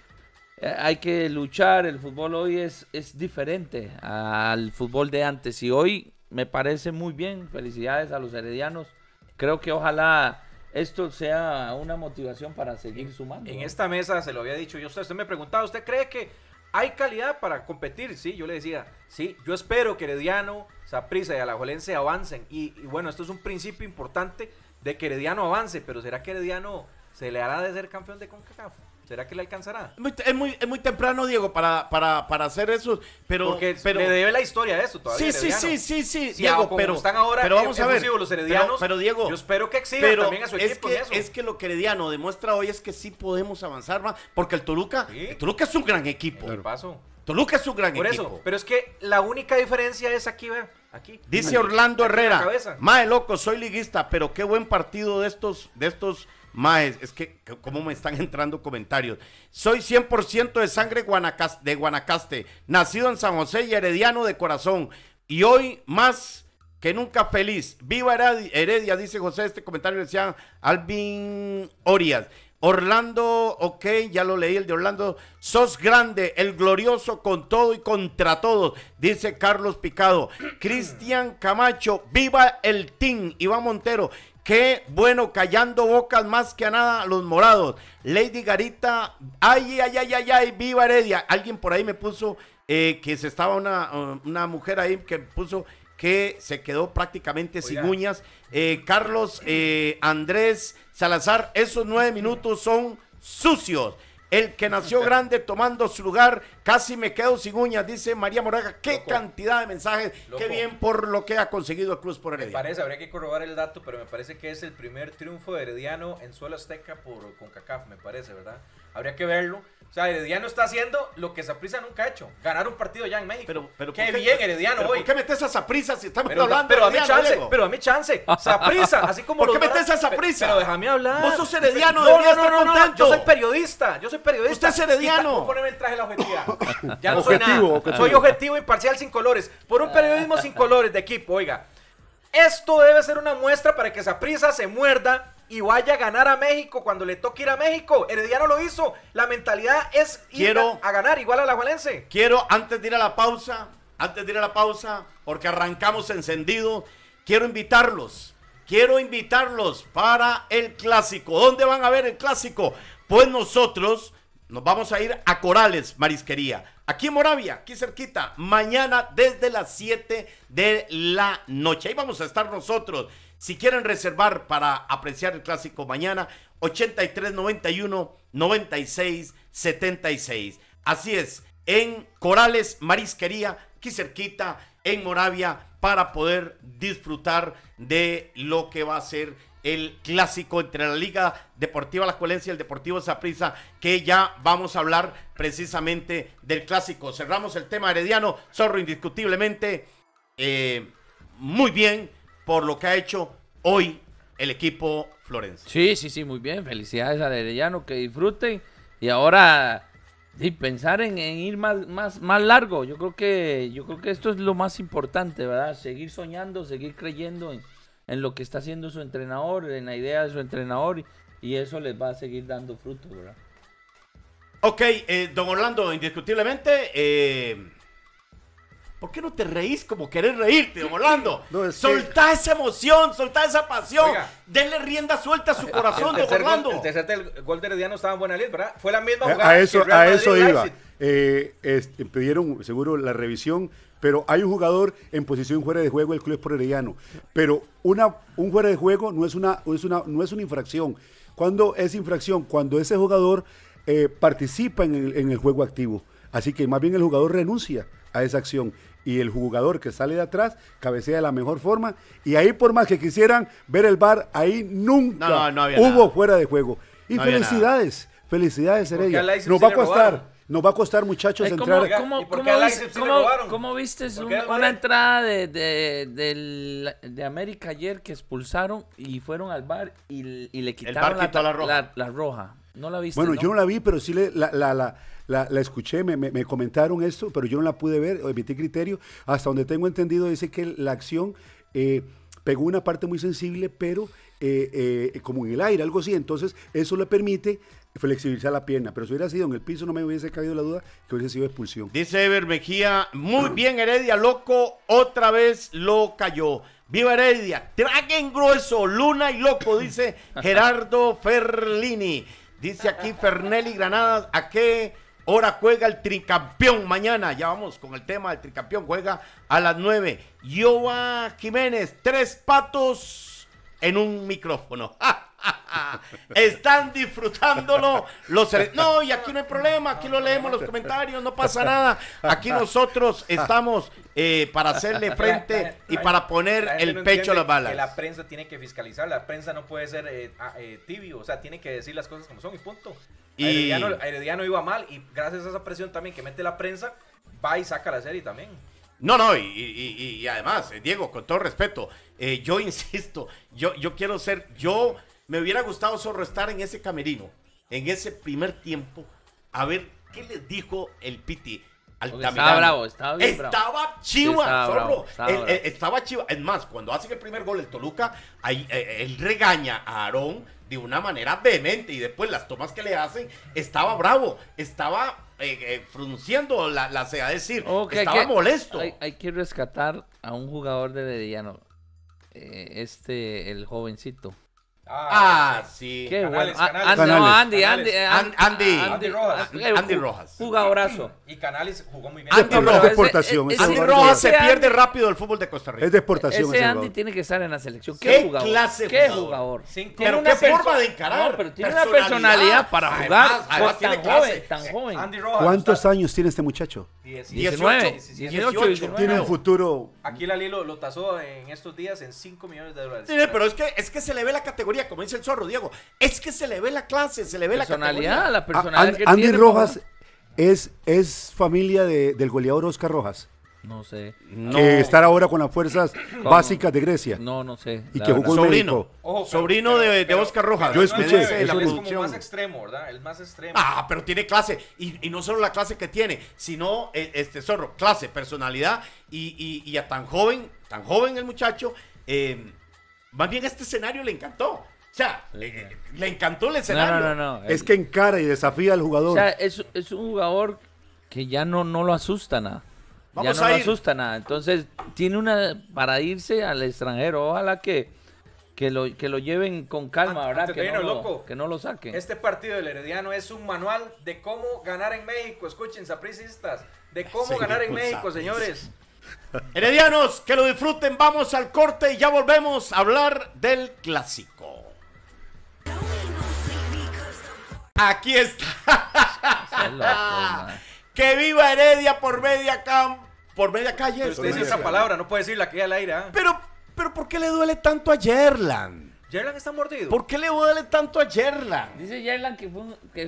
[SPEAKER 2] hay que luchar, el fútbol hoy es, es diferente al fútbol de antes y hoy me parece muy bien, felicidades a los heredianos, creo que ojalá esto sea una motivación para seguir sumando. En esta mesa se lo había dicho yo, usted, usted me preguntaba, ¿usted cree que hay calidad para
[SPEAKER 3] competir? Sí, yo le decía, sí, yo espero que Herediano, Zaprisa y Alajuelense avancen. Y, y, bueno, esto es un principio importante de que Herediano avance, pero ¿será que Herediano se le hará de ser campeón de CONCACAF? ¿Será que le alcanzará? es, muy, temprano, Diego, para, para, hacer eso. Pero, Porque pero, le debe la historia de eso todavía. Sí, sí, sí, sí, sí, Diego, pero están ahora pero
[SPEAKER 1] vamos a ver, los heredianos. Pero, Diego, yo espero que también a su es equipo. Que, Es que lo que Herediano demuestra hoy
[SPEAKER 3] es que sí podemos avanzar más. Porque el Toluca, Toluca es un gran equipo. El Paso. Toluca es un gran equipo. pero es que la única diferencia es aquí, ve. Aquí. Dice Orlando Herrera, Herrera.
[SPEAKER 1] de loco, soy liguista, pero qué buen partido de estos, de estos Maes, es que, ¿cómo me están entrando comentarios? Soy 100% de sangre guanacaste, de Guanacaste, nacido en San José y herediano de corazón. Y hoy más que nunca feliz. Viva Heredia, dice José. Este comentario decía Alvin Orias. Orlando, ok, ya lo leí, el de Orlando. Sos grande, el glorioso con todo y contra todo dice Carlos Picado. Cristian Camacho, viva el team. Iván Montero, Qué bueno, callando bocas más que a nada los morados. Lady Garita, ay, ay, ay, ay, ay, viva Heredia. Alguien por ahí me puso eh, que se estaba una, uh, una, mujer ahí que puso que se quedó prácticamente sin uñas. Eh, Carlos eh, Andrés Salazar, esos nueve minutos son sucios. El que nació grande tomando su lugar, casi me quedo sin uñas, dice María Moraga. Qué cantidad de mensajes, qué bien por lo que ha conseguido Cruz por Heredia. Me parece, habría
[SPEAKER 3] que corroborar el dato, pero me parece que es el primer triunfo de Herediano en suelo azteca por CONCACAF, me parece, ¿verdad? Habría que verlo. O sea, Herediano está haciendo lo que Zaprisa nunca ha hecho: ganar un partido ya en México. Pero, qué, bien, Herediano hoy. ¿Por qué metes a Zaprisa si estamos pero, hablando Pero a mi chance, pero a chance. así como. ¿Por qué metes a Zaprisa, Pero, déjame hablar. Vos sos Herediano, no, no, no, no, Yo soy periodista, yo soy periodista. Usted es Herediano. Voy a el traje de la objetividad. Ya no soy nada. Objetivo. Soy objetivo, imparcial, sin colores. Por un periodismo sin colores de equipo, oiga. Esto debe ser una muestra para que Zaprisa se muerda y vaya a ganar a México cuando le toque ir a México. Herediano lo hizo. La mentalidad es ir a, ganar, igual a la Valencia. Quiero,
[SPEAKER 1] antes de ir a la pausa, antes de ir a la pausa, porque arrancamos encendido, quiero invitarlos. Quiero invitarlos para el clásico. ¿Dónde van a ver el clásico? Pues nosotros nos vamos a ir a Corales, Marisquería. Aquí en Moravia, aquí cerquita. Mañana desde las 7 de la noche. Ahí vamos a estar nosotros. Si quieren reservar para apreciar el clásico mañana, 83 91 96 76. Así es, en Corales, Marisquería, aquí cerquita, en Moravia, para poder disfrutar de lo que va a ser el clásico entre la Liga Deportiva La Escuelencia y el Deportivo Zaprisa, que ya vamos a hablar precisamente del clásico. Cerramos el tema herediano, zorro indiscutiblemente, eh, muy bien por
[SPEAKER 2] lo que ha hecho hoy el equipo Florencia. Sí, sí, sí, muy bien. Felicidades a herediano, que disfruten. Y ahora pensar en, ir más, más, más largo. Yo creo que, yo creo que esto es lo más importante, ¿verdad? Seguir soñando, seguir creyendo en en lo que está haciendo su entrenador, en la idea de su entrenador, y eso les va a seguir dando fruto, ¿verdad? Ok, eh, don Orlando, indiscutiblemente, eh,
[SPEAKER 1] ¿por qué no te reís como querés reírte, don Orlando? soltá esa emoción, soltá esa pasión, Oiga. rienda suelta a su corazón, don Orlando.
[SPEAKER 3] el gol de Herediano estaba buena lid, ¿verdad? Fue la misma eh, jugada. A eso, a eso iba.
[SPEAKER 4] pidieron seguro la revisión pero hay un jugador en posición fuera de juego del club porrellano. Pero una, un fuera de juego no es una, es una, no es una infracción. ¿Cuándo es infracción? Cuando ese jugador eh, participa en el, juego activo. Así que más bien el jugador renuncia a esa acción y el jugador que sale de atrás cabecea de la mejor forma. Y ahí, por más que quisieran ver el bar, ahí nunca hubo fuera de juego. Y felicidades, felicidades, Heredia. Nos va a costar. Nos va a costar, muchachos, entrar. ¿Cómo,
[SPEAKER 2] viste, una entrada de, de, América ayer que expulsaron y fueron al bar y, le quitaron la, roja. La, No la viste. Bueno, yo no
[SPEAKER 4] la vi, pero sí la, la la, la, escuché, me, me, comentaron esto, pero yo no la pude ver, emití criterio. Hasta donde tengo entendido, dice que la acción eh, pegó una parte muy sensible, pero eh, eh, como en el aire, algo así. Entonces, eso le permite flexibilizar la pierna. Pero si hubiera sido en el piso, no me hubiese caído la duda que hubiese sido expulsión.
[SPEAKER 1] Dice Ever Mejía, muy bien Heredia, loco, otra vez lo cayó. Viva Heredia, traguen grueso, luna y loco, dice Gerardo Ferlini. Dice aquí Fernelli Granadas, ¿a qué hora juega el tricampeón? Mañana, ya vamos con el tema del tricampeón, juega a las 9. Yoa Jiménez, tres patos en un micrófono. Están disfrutándolo. Los no, y aquí no hay problema, aquí lo leemos los comentarios, no pasa nada. Aquí nosotros estamos eh, para hacerle frente y para poner el pecho a las balas. la
[SPEAKER 3] prensa tiene que fiscalizar, la prensa no puede ser eh, ah, eh, tibio, o sea, tiene que decir las cosas como son y punto. Y... Herediano, no iba mal y gracias a esa presión también que mete la prensa, va y saca la serie también.
[SPEAKER 1] No, no, y, además, Diego, con todo respeto, yo insisto, yo, yo quiero ser, yo me hubiera gustado Zorro estar en ese camerino, en ese primer tiempo, a ver qué le dijo el Piti. Estaba bravo, estaba bien bravo. Estaba chiva, estaba Zorro. Eh, estaba, chiva. Es más, cuando hacen el primer gol el Toluca, ahí, eh, eh, él regaña a Aarón de una manera vehemente y después las tomas que le hacen, estaba bravo, estaba frunciendo la, la sea decir, estaba molesto.
[SPEAKER 2] Hay, que rescatar a un jugador de Herediano, este, el jovencito.
[SPEAKER 1] Ah, ah sí. Qué canales, bueno. Canales,
[SPEAKER 2] canales. No, Andy, Andy, eh, Andy, Andy, Andy, Rojas. Andy Rojas. Jugadorazo. Y Canales jugó muy bien. Andy Rojas. Es de eh, eh, exportación. Ese, Andy Rojas se pierde
[SPEAKER 4] rápido el fútbol de Costa Rica. Es de exportación. Ese, ese Andy
[SPEAKER 2] tiene que estar en la
[SPEAKER 4] selección. Qué, ¿Qué jugador. Clase
[SPEAKER 2] qué jugador. Sin, pero qué forma de encarar. No, pero tiene personalidad, una personalidad para jugar. Además, además tan, joven, tan joven. Andy Rojas.
[SPEAKER 4] ¿Cuántos años tiene este muchacho? 19. 18. Tiene un futuro.
[SPEAKER 3] Aquí la Lilo lo tasó en estos días en 5 millones de dólares. Pero
[SPEAKER 1] es que se le ve la categoría como dice el zorro, Diego. Es que se le ve la clase, se le ve la
[SPEAKER 2] La personalidad. Andy Rojas
[SPEAKER 4] es, es familia del goleador Oscar Rojas. No sé. Que estar ahora con las fuerzas básicas de Grecia. No, no sé. Y que jugó sobrino.
[SPEAKER 1] sobrino de, Oscar Rojas. Yo escuché. Es, más extremo, El
[SPEAKER 3] más extremo. Ah,
[SPEAKER 1] pero tiene clase. Y, no solo la clase que tiene, sino eh, este zorro, clase, personalidad. Y, y, a tan joven, tan joven el muchacho. Eh, más bien este escenario le encantó. O sea, eh, le, encantó el escenario. No, no, no. Es que
[SPEAKER 4] encara y desafía al jugador.
[SPEAKER 2] O sea, es, un jugador que ya no, no lo asusta nada.
[SPEAKER 3] ya no lo asusta
[SPEAKER 2] nada. Entonces, tiene una para irse al extranjero. Ojalá que, que, lo, que lo lleven con calma, ¿verdad? Que no, lo, que no lo saquen. Este
[SPEAKER 3] partido del Herediano es un manual de cómo ganar en México. Escuchen, sapricistas, de cómo ganar en México, señores.
[SPEAKER 1] Heredianos, que lo disfruten. Vamos al corte y ya volvemos a hablar del clásico. Aquí está. que viva Heredia por media
[SPEAKER 3] cam por media calle.
[SPEAKER 2] usted
[SPEAKER 1] dice esa palabra,
[SPEAKER 3] no puede decirla que al aire. ¿ah?
[SPEAKER 1] Pero, pero ¿por qué le duele tanto a Yerland?
[SPEAKER 2] Yerlan está mordido.
[SPEAKER 1] ¿Por qué le duele tanto a Yerlan?
[SPEAKER 2] Dice Yerlan que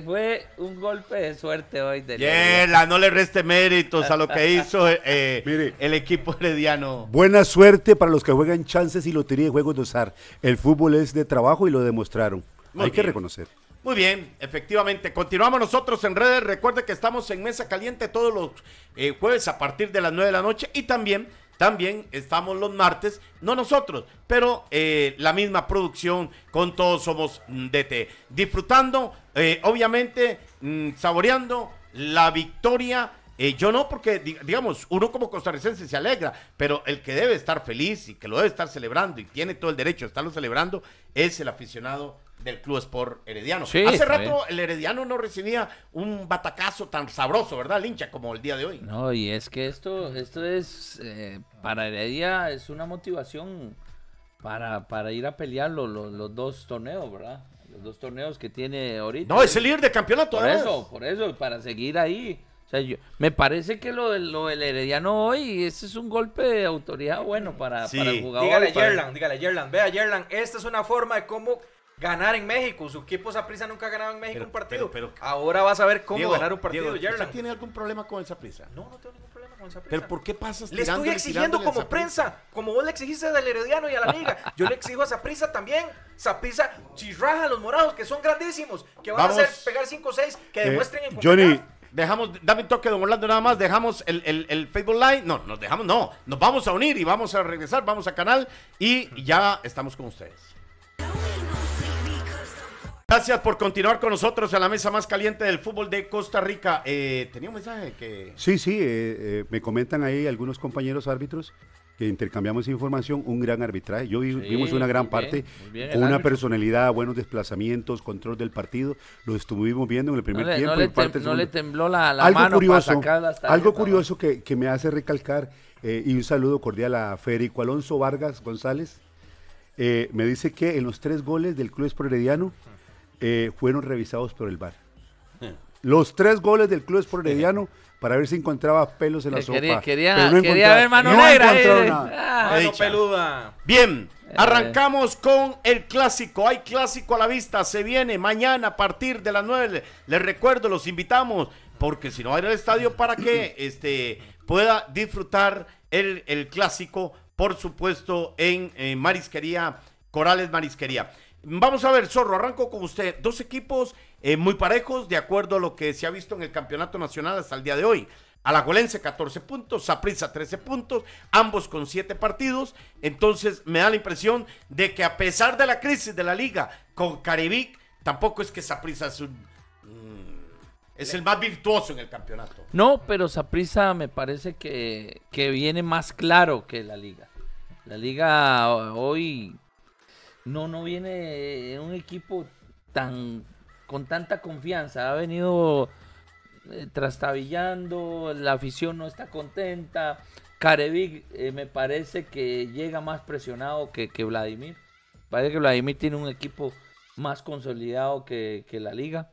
[SPEAKER 2] fue, un, golpe de suerte hoy. De Yerlan, no le
[SPEAKER 1] reste méritos a lo que hizo eh, eh, el equipo herediano.
[SPEAKER 4] Buena suerte para los que juegan chances y lotería de juegos de azar. El fútbol es de trabajo y lo demostraron. Hay que reconocer.
[SPEAKER 1] Muy bien, efectivamente. Continuamos nosotros en redes. Recuerde que estamos en Mesa Caliente todos los eh, jueves a partir de las 9 de la noche y también también estamos los martes, no nosotros, pero eh, la misma producción con Todos Somos DT. Disfrutando, eh, obviamente, mm, saboreando la victoria. Eh, yo no, porque digamos, uno como costarricense se alegra, pero el que debe estar feliz y que lo debe estar celebrando y tiene todo el derecho a estarlo celebrando es el aficionado del Club Sport Herediano. Sí, Hace rato el Herediano no recibía un batacazo tan sabroso, ¿verdad, Lincha? Como el día de hoy.
[SPEAKER 2] No, y es que esto, esto es, eh, para Heredia es una motivación para, para ir a pelear los, los, dos torneos, ¿verdad? Los dos torneos que tiene ahorita. No, es el líder de campeonato. Por eso, por eso, para seguir ahí. O sea, me parece que lo, lo del Herediano hoy, ese es un golpe de autoridad bueno para, para el jugador. Dígale a dígale Yerlan.
[SPEAKER 3] vea Yerlan, esta es una forma de cómo ganar en México. Su equipo Saprisa nunca ha ganado en México un partido. Pero, Ahora vas a ver cómo ganar un partido. Diego, ¿Usted tiene algún problema con el Saprisa? No, no tengo ningún problema con el Saprisa. ¿Pero por qué pasas Le estoy exigiendo como prensa, como vos le exigiste al Herediano y a la Liga. Yo le exijo a Saprisa también. Saprisa, chirraja a los morados, que son grandísimos, que van a hacer pegar 5 6, que eh, demuestren en Johnny.
[SPEAKER 1] Dejamos, dame un toque, don Orlando, nada más. Dejamos el, el, el Facebook Live. No, nos dejamos, no. Nos vamos a unir y vamos a regresar, vamos a canal y ya estamos con ustedes. Gracias por continuar con nosotros a la mesa más caliente del fútbol de Costa Rica. Eh, ¿Tenía un mensaje que...?
[SPEAKER 4] Sí, sí, eh, eh, me comentan ahí algunos compañeros árbitros que intercambiamos información, un gran arbitraje. Yo vimos una gran parte, una personalidad, buenos desplazamientos, control del partido. Lo estuvimos viendo en el primer tiempo. No le, tembló la, algo mano curioso, Algo curioso que, me hace recalcar, y un saludo cordial a Federico Alonso Vargas González, me dice que en los tres goles del Club Esprorediano eh, fueron revisados por el VAR. Eh. Los tres goles del club por eh. para ver si encontraba pelos en la sopa. Quería, quería, ver mano no negra. nada. Ah, mano
[SPEAKER 3] peluda.
[SPEAKER 1] Bien,
[SPEAKER 4] arrancamos
[SPEAKER 1] con el clásico. Hay clásico a la vista. Se viene mañana a partir de las 9. Les recuerdo, los invitamos. Porque si no va a al estadio, ¿para que este, pueda disfrutar el, clásico? Por supuesto, en Marisquería, Corales Marisquería. Vamos a ver, Zorro, arranco con usted. Dos equipos eh, muy parejos, de acuerdo a lo que se ha visto en el Campeonato Nacional hasta el día de hoy. Alagolense 14 puntos, Saprissa 13 puntos, ambos con 7 partidos. Entonces me da la impresión de que a pesar de la crisis de la liga con Caribic, tampoco es que Saprissa es mm, es el más virtuoso en el campeonato.
[SPEAKER 2] No, pero Saprissa me parece que, que viene más claro que la liga. La liga hoy no, no viene en eh, un equipo tan con tanta confianza. Ha venido eh, trastabillando, la afición no está contenta. Carevic eh, me parece que llega más presionado que, que, Vladimir. Parece que Vladimir tiene un equipo más consolidado que, la liga.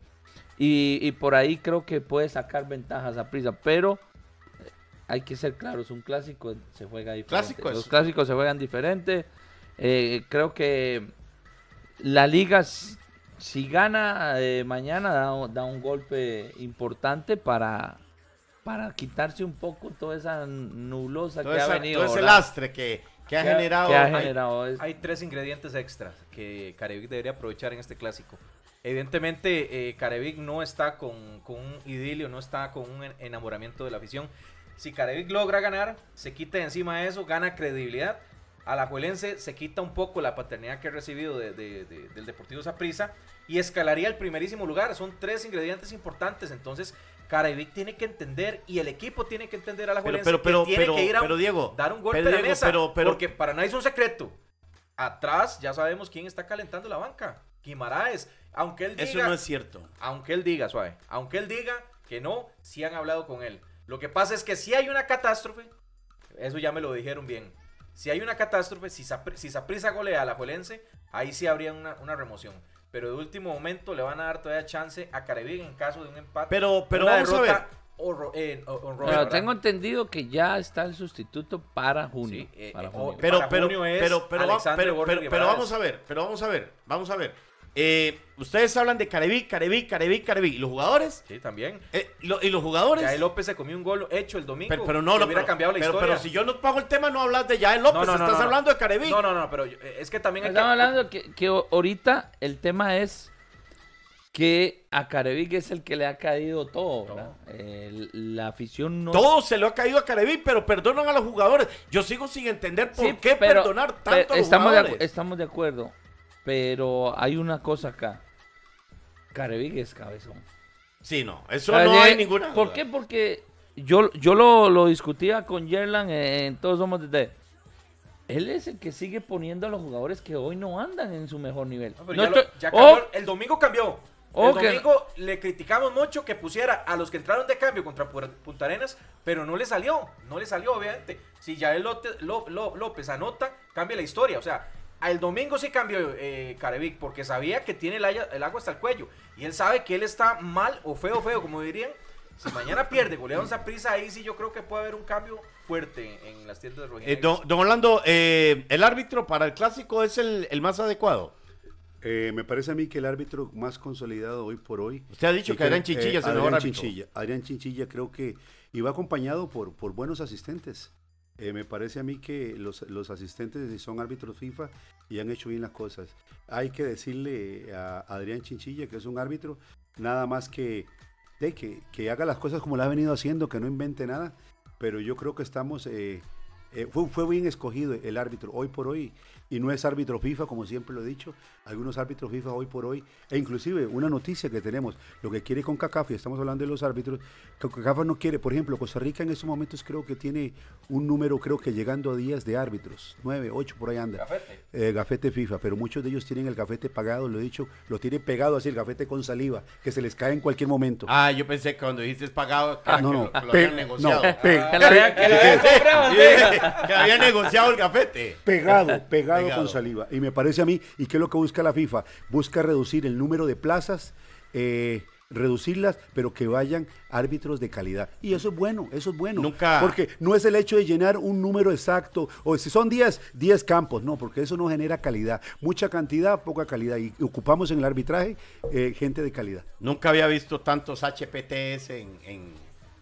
[SPEAKER 2] Y, por ahí creo que puede sacar ventajas a prisa. Pero hay que ser claros, un clásico se juega diferente. Los clásicos se juegan diferente. Eh, creo que la liga, si gana eh, mañana, da, un golpe importante para, para quitarse un poco toda esa nublosa que ha venido. Todo ese lastre que, ha, generado, Hay,
[SPEAKER 3] tres ingredientes extras que Carevic debería aprovechar en este clásico. Evidentemente, eh, Carevic no está con, un idilio, no está con un enamoramiento de la afición. Si Carevic logra ganar, se quita encima de eso, gana credibilidad Alajuelense se quita un poco la paternidad que ha recibido del Deportivo Saprisa y escalaría el primerísimo lugar. Son tres ingredientes importantes. Entonces, Caraibic tiene que entender y el equipo tiene que entender a la pero, pero, tiene que ir a Diego, dar un golpe de porque para nadie es un secreto. Atrás ya sabemos quién está calentando la banca. Guimaraes. Aunque él diga. Eso no es cierto. Aunque él diga, suave. Aunque él diga que no, si han hablado con él. Lo que pasa es que si hay una catástrofe, eso ya me lo dijeron bien. Si hay una catástrofe, si Saprisa si golea a la Juelense, ahí sí habría una, remoción pero de último momento le van a dar todavía chance a Caribe en caso de un empate. Pero, vamos a ver. Eh, tengo
[SPEAKER 2] entendido que ya está el sustituto para junio. Eh, eh, pero, pero
[SPEAKER 1] vamos a ver, pero vamos a ver, vamos a ver. Eh, ustedes hablan de Careví, Careví, Careví,
[SPEAKER 3] Careví. ¿Y los jugadores? Sí, también. Eh, ¿Y los jugadores? Yael López se comió un gol hecho el domingo. Pero, no, lo hubiera cambiado la historia. Pero si yo no pago el tema, no hablas de Yael López, no, no, estás hablando de Careví. No, no, no, pero eh, es que
[SPEAKER 2] también... Estamos hablando que, que ahorita el tema es que a Careví es el que le ha caído todo. la afición no. Todo se lo ha caído a Careví
[SPEAKER 1] pero perdonan a los jugadores. Yo sigo sin entender por qué perdonar tanto estamos jugadores.
[SPEAKER 2] estamos de acuerdo. Pero hay una cosa acá. Carevigue es cabezón. Sí, no, eso no hay ninguna. ¿Por qué? Porque yo, yo lo, discutía con Yerlan en, Todos Somos de Él es el que sigue poniendo a los jugadores que hoy no andan en su mejor nivel. Oh.
[SPEAKER 3] el domingo cambió. el domingo le criticamos mucho que pusiera a los que entraron de cambio contra Punta Arenas, pero no le salió. No le salió, obviamente. Si ya él López anota, cambia la historia. O sea, el domingo sí cambió eh, porque sabía que tiene el, agua hasta el cuello. Y él sabe que él está mal o feo, feo, como dirían. Si mañana pierde golearon esa prisa, ahí sí yo creo que puede haber un cambio fuerte en las tiendas de Eh, don,
[SPEAKER 4] Orlando, eh, ¿el árbitro para el clásico es el, más adecuado? Eh, me parece a mí que el árbitro más consolidado hoy por hoy. Usted ha dicho que, Adrián Chinchilla es eh, el mejor árbitro. Adrián Chinchilla creo que iba acompañado por buenos asistentes. Eh, me parece a mí que los, los, asistentes son árbitros FIFA y han hecho bien las cosas. Hay que decirle a Adrián Chinchilla, que es un árbitro, nada más que, que, haga las cosas como las ha venido haciendo, que no invente nada. Pero yo creo que estamos... Eh, eh, fue, fue, bien escogido el árbitro. Hoy por hoy y no es árbitro FIFA, como siempre lo he dicho. Algunos árbitros FIFA hoy por hoy, e inclusive una noticia que tenemos, lo que quiere con Cacafi, estamos hablando de los árbitros, que no quiere, por ejemplo, Costa Rica en estos momentos creo que tiene un número, creo que llegando a días de árbitros, nueve, ocho, por ahí anda. Gafete. Eh, gafete FIFA, pero muchos de ellos tienen el gafete pagado, lo he dicho, lo tiene pegado así, el gafete con saliva, que se les cae en cualquier momento.
[SPEAKER 1] Ah, yo pensé que cuando dijiste pagado, lo, habían negociado. que, había, negociado el gafete. Pegado, pegado con
[SPEAKER 4] saliva. Y me parece a mí, ¿y qué es lo que busca la FIFA? Busca reducir el número de plazas. Eh, reducirlas, pero que vayan árbitros de calidad. Y eso es bueno, eso es bueno. Nunca. Porque no es el hecho de llenar un número exacto, o si son 10, 10 campos, no, porque eso no genera calidad. Mucha cantidad, poca calidad. Y ocupamos en el arbitraje eh, gente de calidad.
[SPEAKER 1] Nunca había visto tantos HPTS en,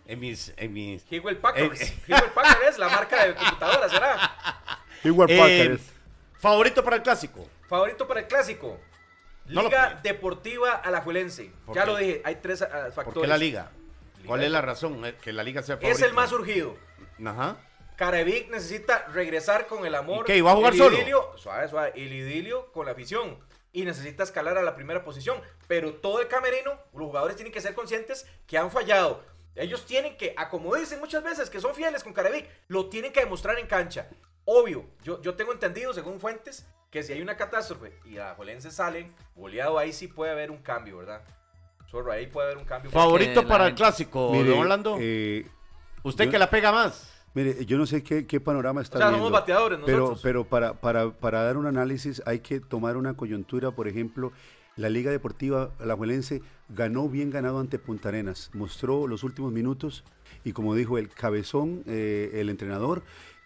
[SPEAKER 1] en, mis... En mis... Packers.
[SPEAKER 3] es la marca de computadoras, ¿verdad?
[SPEAKER 1] igual Packers.
[SPEAKER 4] Eh,
[SPEAKER 3] ¿Favorito para el clásico? Favorito para el clásico. Liga Deportiva Alajuelense. Ya lo dije, hay tres ah, factores. ¿Por qué la liga? ¿Cuál es la
[SPEAKER 1] razón eh, que la liga sea favorita? Es el más surgido. Ajá.
[SPEAKER 3] Carevic necesita regresar con el amor. ¿Y qué? a jugar solo? suave, suave. El idilio con la afición. Y necesita escalar a la primera posición. Pero todo el camerino, los jugadores tienen que ser conscientes que han fallado. Ellos tienen que como dicen muchas veces, que son fieles con Carevic. Lo tienen que demostrar en cancha. Obvio, yo, yo tengo entendido, según fuentes, que si hay una catástrofe y Alajuelense sale goleado, ahí sí puede haber un cambio, ¿verdad? Zorro, ahí puede haber un cambio.
[SPEAKER 1] Favorito para el clásico, Orlando.
[SPEAKER 4] Eh, Usted que la
[SPEAKER 1] pega más.
[SPEAKER 4] Mire, yo no sé qué, panorama está o sea, somos bateadores pero, nosotros. Pero para, para, dar un análisis hay que tomar una coyuntura, por ejemplo, la Liga Deportiva la Alajuelense ganó bien ganado ante Punta Arenas, mostró los últimos minutos y como dijo el cabezón, eh, el entrenador,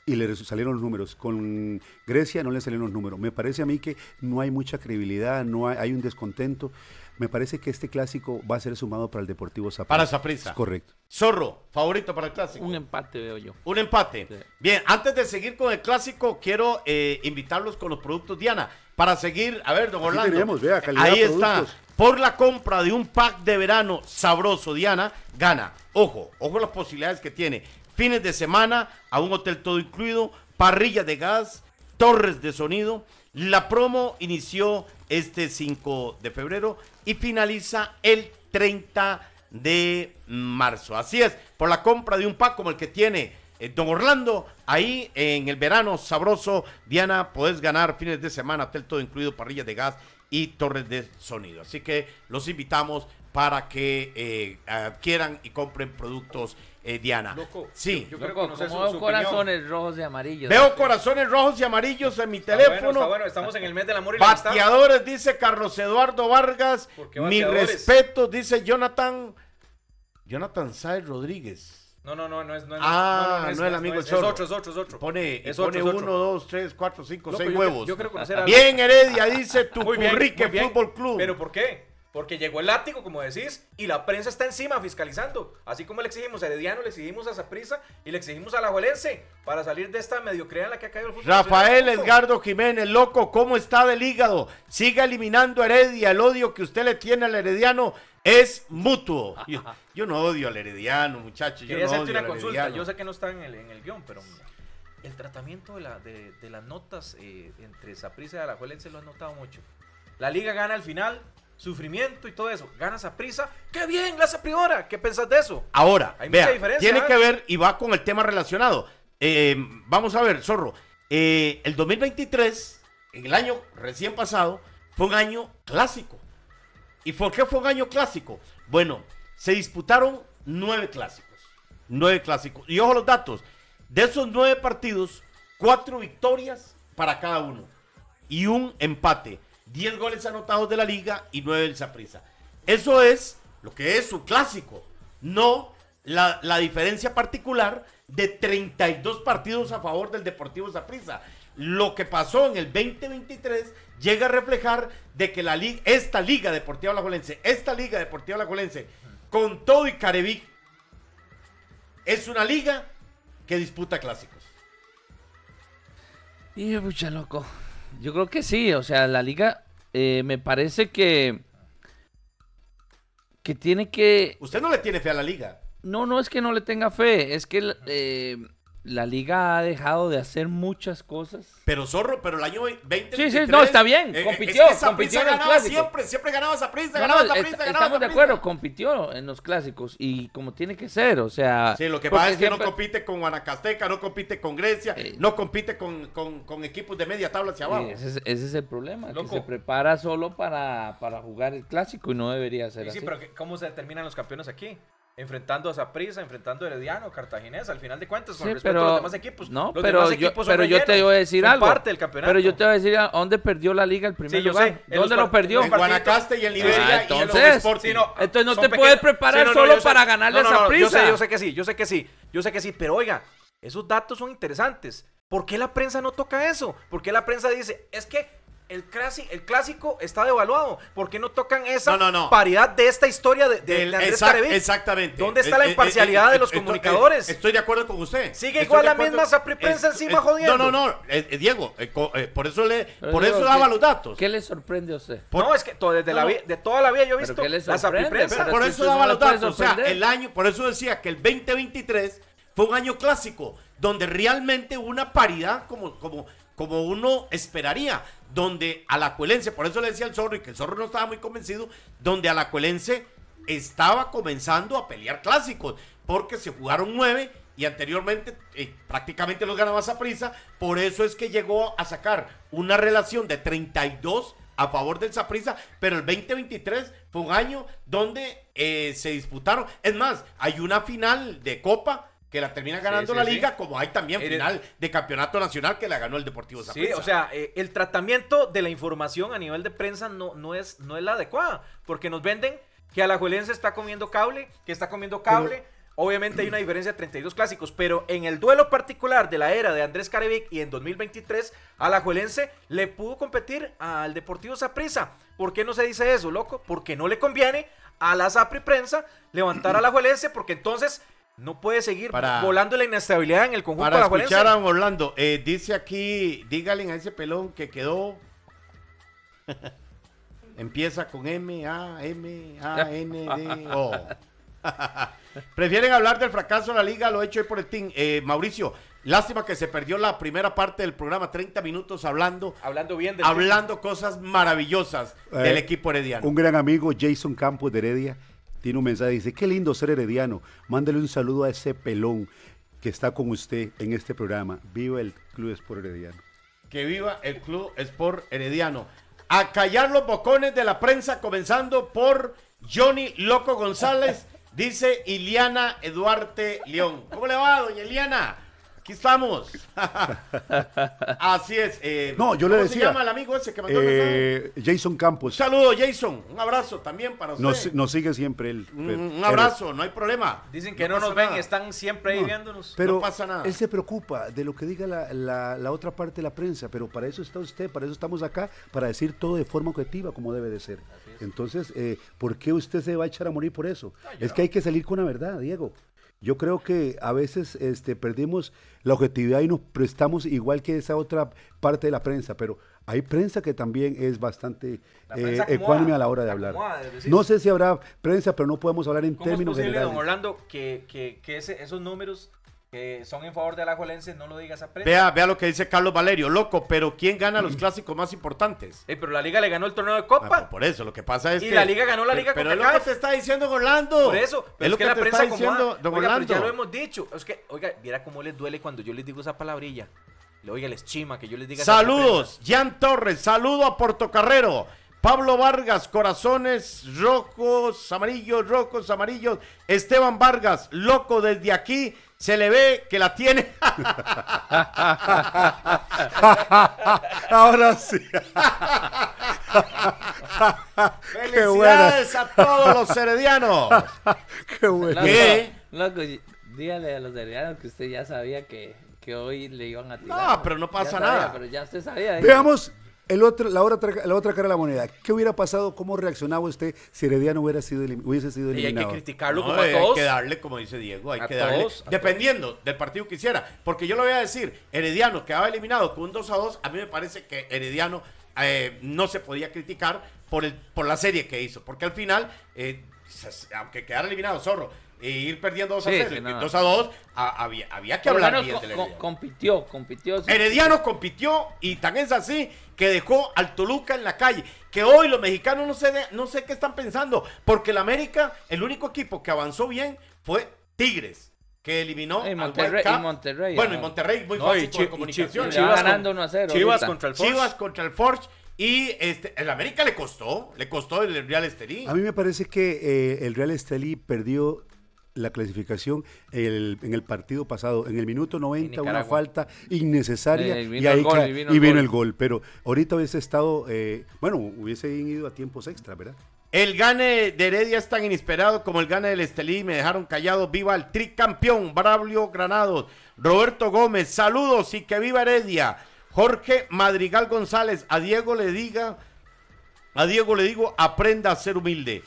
[SPEAKER 4] y le salieron los números. Con Grecia no le salieron los números. Me parece a mí que no hay mucha credibilidad, no hay, un descontento. Me parece que este clásico va a ser sumado para el Deportivo Zaprisa. Para Zaprisa. Correcto.
[SPEAKER 1] Zorro, favorito para el clásico. Un empate veo yo. Un empate. Bien, antes de seguir con el clásico, quiero eh, invitarlos con los productos Diana. Para seguir, a ver, don Orlando. ahí está. Por la compra de un pack de verano sabroso, Diana, gana. Ojo, ojo las posibilidades que tiene fines de semana a un hotel todo incluido, parrilla de gas, torres de sonido. La promo inició este 5 de febrero y finaliza el 30 de marzo. Así es, por la compra de un pack como el que tiene eh, Don Orlando, ahí en el verano sabroso, Diana, podés ganar fines de semana, hotel todo incluido, parrilla de gas y torres de sonido. Así que los invitamos para que eh, adquieran y compren productos eh, Diana. sí. Yo, creo que que como veo corazones
[SPEAKER 2] rojos y amarillos. Veo corazones
[SPEAKER 1] rojos y amarillos en mi teléfono. Bueno, estamos en el
[SPEAKER 2] mes del amor y Bateadores,
[SPEAKER 1] dice Carlos Eduardo Vargas. Mi respeto, dice Jonathan. Jonathan Saez Rodríguez.
[SPEAKER 3] No, no, no, no es. No, ah, no, es, el amigo es, otro, es otro, Pone, uno,
[SPEAKER 1] dos, tres, cuatro, cinco, seis huevos. Yo creo conocer será. Bien, Heredia, dice tu Fútbol
[SPEAKER 3] Club. ¿Pero por qué? Porque llegó el látigo, como decís, y la prensa está encima fiscalizando. Así como le exigimos a Herediano, le exigimos a Zaprisa y le exigimos a la Juelense para salir de esta mediocridad en la que ha caído el fútbol. Rafael Edgardo
[SPEAKER 1] Jiménez, loco, ¿cómo está del hígado? Siga eliminando a Heredia. El odio que usted le tiene al Herediano es mutuo. Yo, no odio al Herediano, muchachos. Quería no hacerte una consulta. Yo
[SPEAKER 3] sé que no está en el, guión, pero el tratamiento de, las notas eh, entre Zaprisa y Alajuelense lo he notado mucho. La liga gana al final, sufrimiento y todo eso. Ganas a prisa. ¡Qué bien, la Priora, ¿Qué pensás de eso?
[SPEAKER 1] Ahora, vea, Tiene ¿eh? que ver y va con el tema relacionado. Eh, vamos a ver, Zorro. Eh, el 2023, en el año recién pasado, fue un año clásico. ¿Y por qué fue un año clásico? Bueno, se disputaron nueve clásicos. Nueve clásicos. Y ojo los datos. De esos nueve partidos, cuatro victorias para cada uno. Y un empate. 10 goles anotados de la liga y 9 del Zaprisa Eso es lo que es su clásico, no la, diferencia particular de 32 partidos a favor del Deportivo Zaprisa. Lo que pasó en el 2023 llega a reflejar de que la liga, esta Liga Deportiva Alajuelense, esta Liga Deportiva con todo y Carevic, es una liga que disputa
[SPEAKER 2] clásicos. Y mucha loco. Yo creo que sí, o sea, la liga eh, me parece que que tiene que... Usted no le
[SPEAKER 1] tiene fe a la liga.
[SPEAKER 2] No, no es que no le tenga fe, es que eh, la liga ha dejado de hacer muchas cosas. Pero Zorro, pero el año 20 Sí, sí, no, está bien, eh, eh, compitió, Siempre,
[SPEAKER 1] siempre ganaba esa prisa, ganaba esa Estamos de
[SPEAKER 2] acuerdo, compitió en los clásicos y como tiene que ser, o sea. Sí, lo que pasa es que no compite con Guanacasteca,
[SPEAKER 1] no compite con Grecia, eh. no compite con, equipos de media tabla hacia abajo. Ese
[SPEAKER 2] es, el problema, que se prepara solo para, para jugar el clásico y no debería ser así. Sí, pero
[SPEAKER 3] ¿cómo se determinan los campeones aquí? enfrentando a Zaprisa, enfrentando a Herediano, Cartaginés, al final de cuentas, con respecto a los demás equipos. No, pero, demás yo, equipos pero yo te voy a decir algo. Pero yo
[SPEAKER 2] te voy a decir a dónde perdió la liga el primer lugar. ¿Dónde lo perdió? Guanacaste y el Liberia entonces, y el entonces no te puedes preparar solo para ganarle a Zaprisa. Yo yo sé
[SPEAKER 3] que sí, yo sé que sí, yo sé que sí, pero oiga, esos datos son interesantes. ¿Por qué la prensa no toca eso? ¿Por qué la prensa dice, es que el, el clásico está devaluado. ¿Por qué no tocan esa paridad de esta historia de, la Exactamente. ¿Dónde está eh, la eh, eh, imparcialidad de los comunicadores? Estoy de acuerdo con usted. Sigue
[SPEAKER 1] igual la misma Prensa encima jodiendo. No, no, no. Diego, por eso le por eso daba los datos.
[SPEAKER 2] ¿Qué le sorprende a usted?
[SPEAKER 1] no, es que desde la de toda la vida yo he visto la Prensa. Por eso daba los datos. O sea, el año, por eso decía que el 2023 fue un año clásico donde realmente hubo una paridad como, como como uno esperaría, donde Alacuelense, por eso le decía al zorro y que el zorro no estaba muy convencido, donde Alacuelense estaba comenzando a pelear clásicos, porque se jugaron nueve y anteriormente eh, prácticamente los ganaba a por eso es que llegó a sacar una relación de 32 a favor del Saprisa, pero el 2023 fue un año donde eh, se disputaron, es más, hay una final de Copa que la termina ganando la liga, como
[SPEAKER 3] hay también final de campeonato nacional que la ganó el Deportivo Zaprisa. Sí, o sea, eh, el tratamiento de la información a nivel de prensa no, no, es, no es la adecuada, porque nos venden que Alajuelense está comiendo cable, que está comiendo cable. Obviamente hay una diferencia de 32 clásicos, pero en el duelo particular de la era de Andrés Carevic y en 2023, Alajuelense le pudo competir al Deportivo Saprissa. ¿Por qué no se dice eso, loco? Porque no le conviene a la Sapri Prensa levantar a Alajuelense, porque entonces no puede seguir volando la inestabilidad en el conjunto para escuchar a
[SPEAKER 1] Orlando, eh, dice aquí, dígale a ese pelón que quedó. Empieza con M, A, M, A, N, D, O. Prefieren hablar del fracaso de la liga, lo he hecho hoy por el team. Eh, Mauricio, lástima que se perdió la primera parte del programa, 30 minutos hablando. Hablando bien del Hablando cosas maravillosas eh, del equipo herediano. Un
[SPEAKER 4] gran amigo, Jason Campos de Heredia tiene un mensaje, dice, qué lindo ser herediano, mándale un saludo a ese pelón que está con usted en este programa. Viva el Club Sport Herediano.
[SPEAKER 1] Que viva el Club Sport Herediano. A callar los bocones de la prensa, comenzando por Johnny Loco González, dice Iliana Eduarte León. ¿Cómo le va, doña Iliana? Aquí estamos. Así es. Eh,
[SPEAKER 4] no, yo le decía. se llama el
[SPEAKER 1] amigo ese que mandó el
[SPEAKER 4] eh, Jason Campos. Saludos, Jason.
[SPEAKER 1] Un abrazo también para usted.
[SPEAKER 4] Nos, sigue siempre él. Un, abrazo,
[SPEAKER 1] no hay problema. Dicen que no, nos ven, están siempre ahí viéndonos. Pero no pasa nada. Él se
[SPEAKER 4] preocupa de lo que diga la, la, la otra parte de la prensa, pero para eso está usted, para eso estamos acá, para decir todo de forma objetiva como debe de ser. Entonces, eh, ¿por qué usted se va a echar a morir por eso? es que hay que salir con la verdad, Diego. Yo creo que a veces este, perdimos la objetividad y nos prestamos igual que esa otra parte de la prensa, pero hay prensa que también es bastante eh, ecuánime a la hora de hablar. no sé si habrá prensa, pero no podemos hablar en términos de
[SPEAKER 3] Orlando, que, que, esos números que son en favor de la Alajuelense, no lo digas a prensa. Vea,
[SPEAKER 1] vea lo que dice Carlos Valerio, loco, pero ¿quién gana los mm. clásicos más importantes?
[SPEAKER 3] Eh, pero la Liga le ganó el torneo de Copa. Ah, por eso,
[SPEAKER 1] lo que pasa es que... Y la Liga ganó la Liga Pero, pero es te está diciendo Orlando.
[SPEAKER 3] Por eso, es, lo que, la prensa está diciendo Orlando. Pero ya lo hemos dicho. Es que, oiga, viera cómo les duele cuando yo les digo esa palabrilla. Oiga, les chima que yo les diga Saludos,
[SPEAKER 1] jean Jan Torres, saludo a Carrero Pablo Vargas, corazones rojos, amarillos, rojos, amarillos. Esteban Vargas, loco desde aquí se le ve que la tiene.
[SPEAKER 4] Ahora sí. Felicidades a todos los heredianos.
[SPEAKER 2] Qué bueno. ¿Qué? Loco, dígale a los heredianos que usted ya sabía que, que hoy le iban a tirar. No, pero no pasa nada. pero ya usted sabía. ¿eh? Veamos,
[SPEAKER 4] el otro, la, otra, cara de la moneda, ¿qué hubiera pasado? ¿Cómo reaccionaba usted si Herediano hubiera sido, hubiese sido eliminado? hay que criticarlo como a todos. Hay que darle,
[SPEAKER 1] como dice Diego, hay que darle. dependiendo del partido que hiciera. Porque yo lo voy a decir, Herediano quedaba eliminado con un 2 a 2. A mí me parece que Herediano eh, no se podía criticar por, el, por la serie que hizo. Porque al final, eh, aunque quedara eliminado Zorro, e ir perdiendo 2 a 0, 2 a 2, había, había, que hablar bien de Herediano.
[SPEAKER 2] Compitió, compitió. Herediano
[SPEAKER 1] compitió y tan es así que dejó al Toluca en la calle. Que hoy los mexicanos no sé, no sé qué están pensando, porque el América, el único equipo que avanzó bien fue Tigres, que eliminó y Monterrey, Monterrey. Bueno, y ah. Monterrey muy fácil y por Chivas,
[SPEAKER 2] ganando 1 a 0.
[SPEAKER 1] Chivas contra el Forge. Chivas contra el Forge. Y este, el América le costó, le costó el Real Estelí. A mí
[SPEAKER 4] me parece que eh, el Real Estelí perdió la clasificación en el partido pasado. En el minuto 90 una falta innecesaria eh, y, ahí vino, el, gol. Pero ahorita hubiese estado, eh, bueno, hubiese ido a tiempos extra, ¿verdad?
[SPEAKER 1] El gane de Heredia es tan inesperado como el gane del Estelí. Me dejaron callado. Viva el tricampeón, Braulio Granados, Roberto Gómez. Saludos y que viva Heredia. Jorge Madrigal González. A Diego le diga, a
[SPEAKER 3] Diego le digo, aprenda a ser humilde.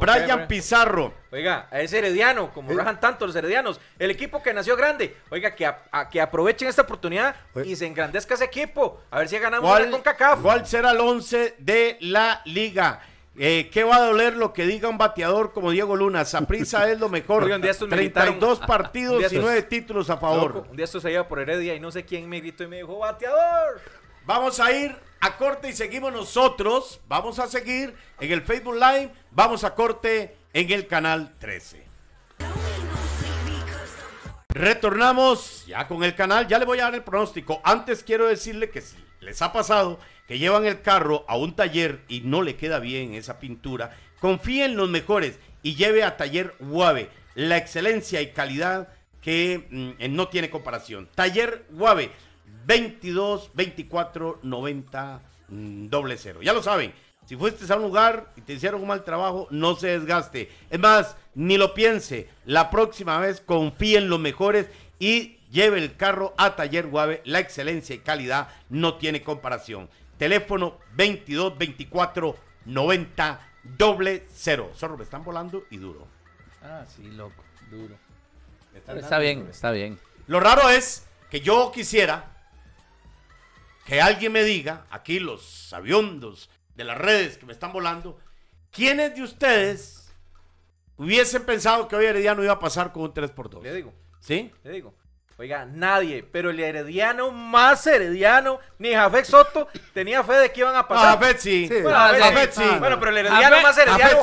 [SPEAKER 1] Brian Pizarro.
[SPEAKER 3] Oiga, ese herediano, como ¿Eh? tanto los heredianos. El equipo que nació grande. Oiga, que, que aprovechen esta oportunidad y se engrandezca ese equipo. A ver si ganamos ¿Cuál, con
[SPEAKER 1] CACAF. ¿Cuál será el 11 de la liga? Eh, ¿Qué va a doler lo que diga un bateador como Diego Luna? Saprisa es lo mejor. 32 partidos y 9 títulos a favor.
[SPEAKER 3] un día esto se iba por Heredia y no sé quién me gritó y me dijo, bateador. Vamos a ir a corte y seguimos
[SPEAKER 1] nosotros. Vamos a seguir en el Facebook Live. Vamos a corte en el canal 13. Retornamos ya con el canal. Ya le voy a dar el pronóstico. Antes quiero decirle que si les ha pasado que llevan el carro a un taller y no le queda bien esa pintura, confíen en los mejores y lleve a Taller Guave la excelencia y calidad que mm, eh, no tiene comparación. Taller Guave 22 24 90 doble cero. Ya lo saben, si fuiste a un lugar y te hicieron un mal trabajo, no se desgaste. Es más, ni lo piense. La próxima vez confíe en los mejores y lleve el carro a Taller Guave. La excelencia y calidad no tiene comparación. Teléfono 22 24 90 doble cero. Zorro, me están volando y duro.
[SPEAKER 2] Ah, sí, loco, duro. Está bien,
[SPEAKER 1] está bien. Lo raro es que yo quisiera que alguien me diga, aquí los sabiondos de las redes que me están volando, ¿quiénes de ustedes hubiesen
[SPEAKER 3] pensado que hoy no iba a pasar con un 3x2? Le digo. ¿Sí? Le digo. Oiga, nadie, pero el herediano más herediano, ni Jafet Soto, tenía fe de que iban a pasar. Jafet sí. Bueno, Jafet, sí. Bueno, pero el herediano más herediano yo,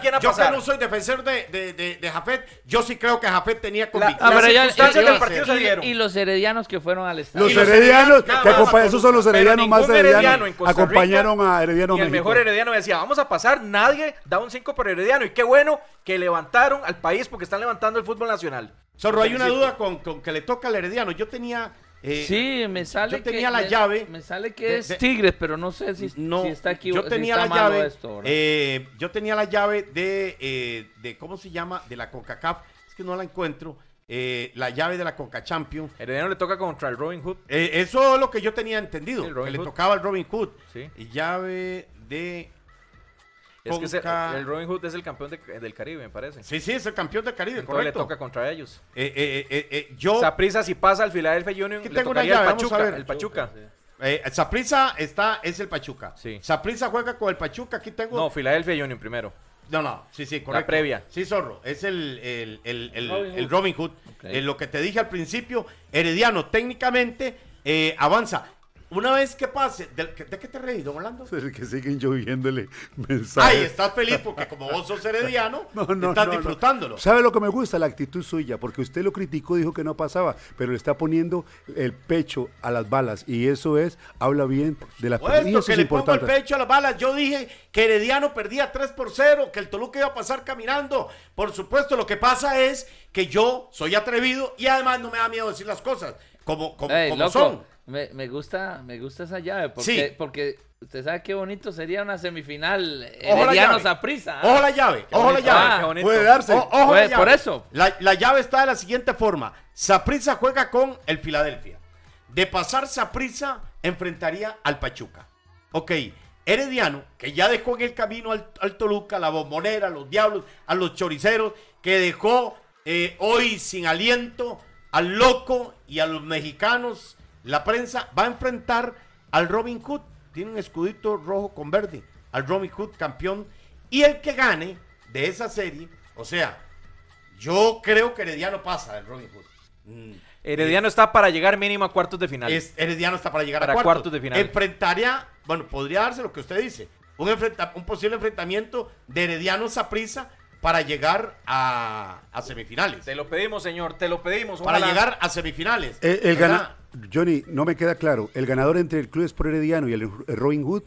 [SPEAKER 3] quién que no soy
[SPEAKER 1] defensor de, Jafet, yo sí creo que Jafet tenía convicción. Las ah, ya, del partido se Y,
[SPEAKER 2] los heredianos que fueron al
[SPEAKER 1] estadio. Los,
[SPEAKER 4] heredianos, que acompañaron, esos son los heredianos más heredianos. acompañaron a herediano Y el mejor
[SPEAKER 3] herediano decía, vamos a pasar, nadie da un 5 por herediano. Y qué bueno que levantaron al país porque están levantando el fútbol nacional. Zorro, hay una duda con, que le toca al Herediano. Yo tenía eh, sí, me
[SPEAKER 1] sale yo tenía la llave.
[SPEAKER 2] Me sale que es Tigres, pero no sé
[SPEAKER 1] si, está aquí. Yo tenía la eh, yo tenía la llave eh, de, cómo se llama de la Concacaf. Es que no la encuentro. la llave de la Conca Champions. Herediano le toca contra el Robin Hood. eso es lo que yo tenía entendido. que le tocaba al Robin Hood. Sí.
[SPEAKER 3] Y llave de el Robin Hood es el campeón del Caribe, me parece. Sí,
[SPEAKER 1] sí, es el campeón del Caribe, Entonces correcto. le toca contra
[SPEAKER 3] ellos. Eh, eh, eh, yo... Saprisa, si pasa al Philadelphia Union, le tocaría el Pachuca. Ver, el Pachuca.
[SPEAKER 1] Saprisa está, es el Pachuca. Sí. Saprisa juega con el Pachuca, aquí tengo... No, Philadelphia Union primero. No, no, sí, sí, correcto. La previa. Sí, Zorro, es el, el, el, el Robin Hood. lo que te dije al principio, Herediano técnicamente avanza. Una vez que pase, ¿de, qué te reí, don Orlando?
[SPEAKER 4] que siguen lloviéndole mensajes. Ay,
[SPEAKER 1] estás feliz porque como vos sos herediano, estás disfrutándolo.
[SPEAKER 4] ¿Sabe lo que me gusta? La actitud suya, porque usted lo criticó, dijo que no pasaba, pero le está poniendo el pecho a las balas y eso es, habla bien de las personas. que le pongo el pecho
[SPEAKER 1] a las balas. Yo dije que Herediano perdía 3 por 0, que el Toluca iba a pasar caminando. Por supuesto, lo que pasa es que yo soy atrevido y además no me da miedo decir las cosas
[SPEAKER 2] como, como, como son. Me, gusta, me gusta esa llave porque, porque usted sabe qué bonito sería una semifinal ¿ah? Ojo la llave, ojo la llave. Ah, puede darse. ojo Por eso.
[SPEAKER 1] La, llave está de la siguiente forma. Saprisa juega con el Filadelfia. De pasar Saprisa enfrentaría al Pachuca. Ok, Herediano, que ya dejó en el camino al, Toluca, la bombonera, a los diablos, a los choriceros, que dejó eh, hoy sin aliento al loco y a los mexicanos la prensa va a enfrentar al Robin Hood, tiene un escudito rojo con verde, al Robin Hood campeón. Y el que gane de esa serie, o sea, yo creo que Herediano pasa del Robin Hood. Mm. Herediano está para llegar mínimo
[SPEAKER 3] a cuartos de final.
[SPEAKER 1] Herediano está para llegar a cuartos. de final. Enfrentaría, bueno, podría darse lo que usted dice, un, posible enfrentamiento de Herediano Saprisa para llegar
[SPEAKER 3] a, semifinales. Te lo pedimos, señor, te lo pedimos. Para llegar a
[SPEAKER 1] semifinales.
[SPEAKER 4] Eh, el, el, Johnny, no me queda claro. El ganador entre el Club Sport y el Robin Hood,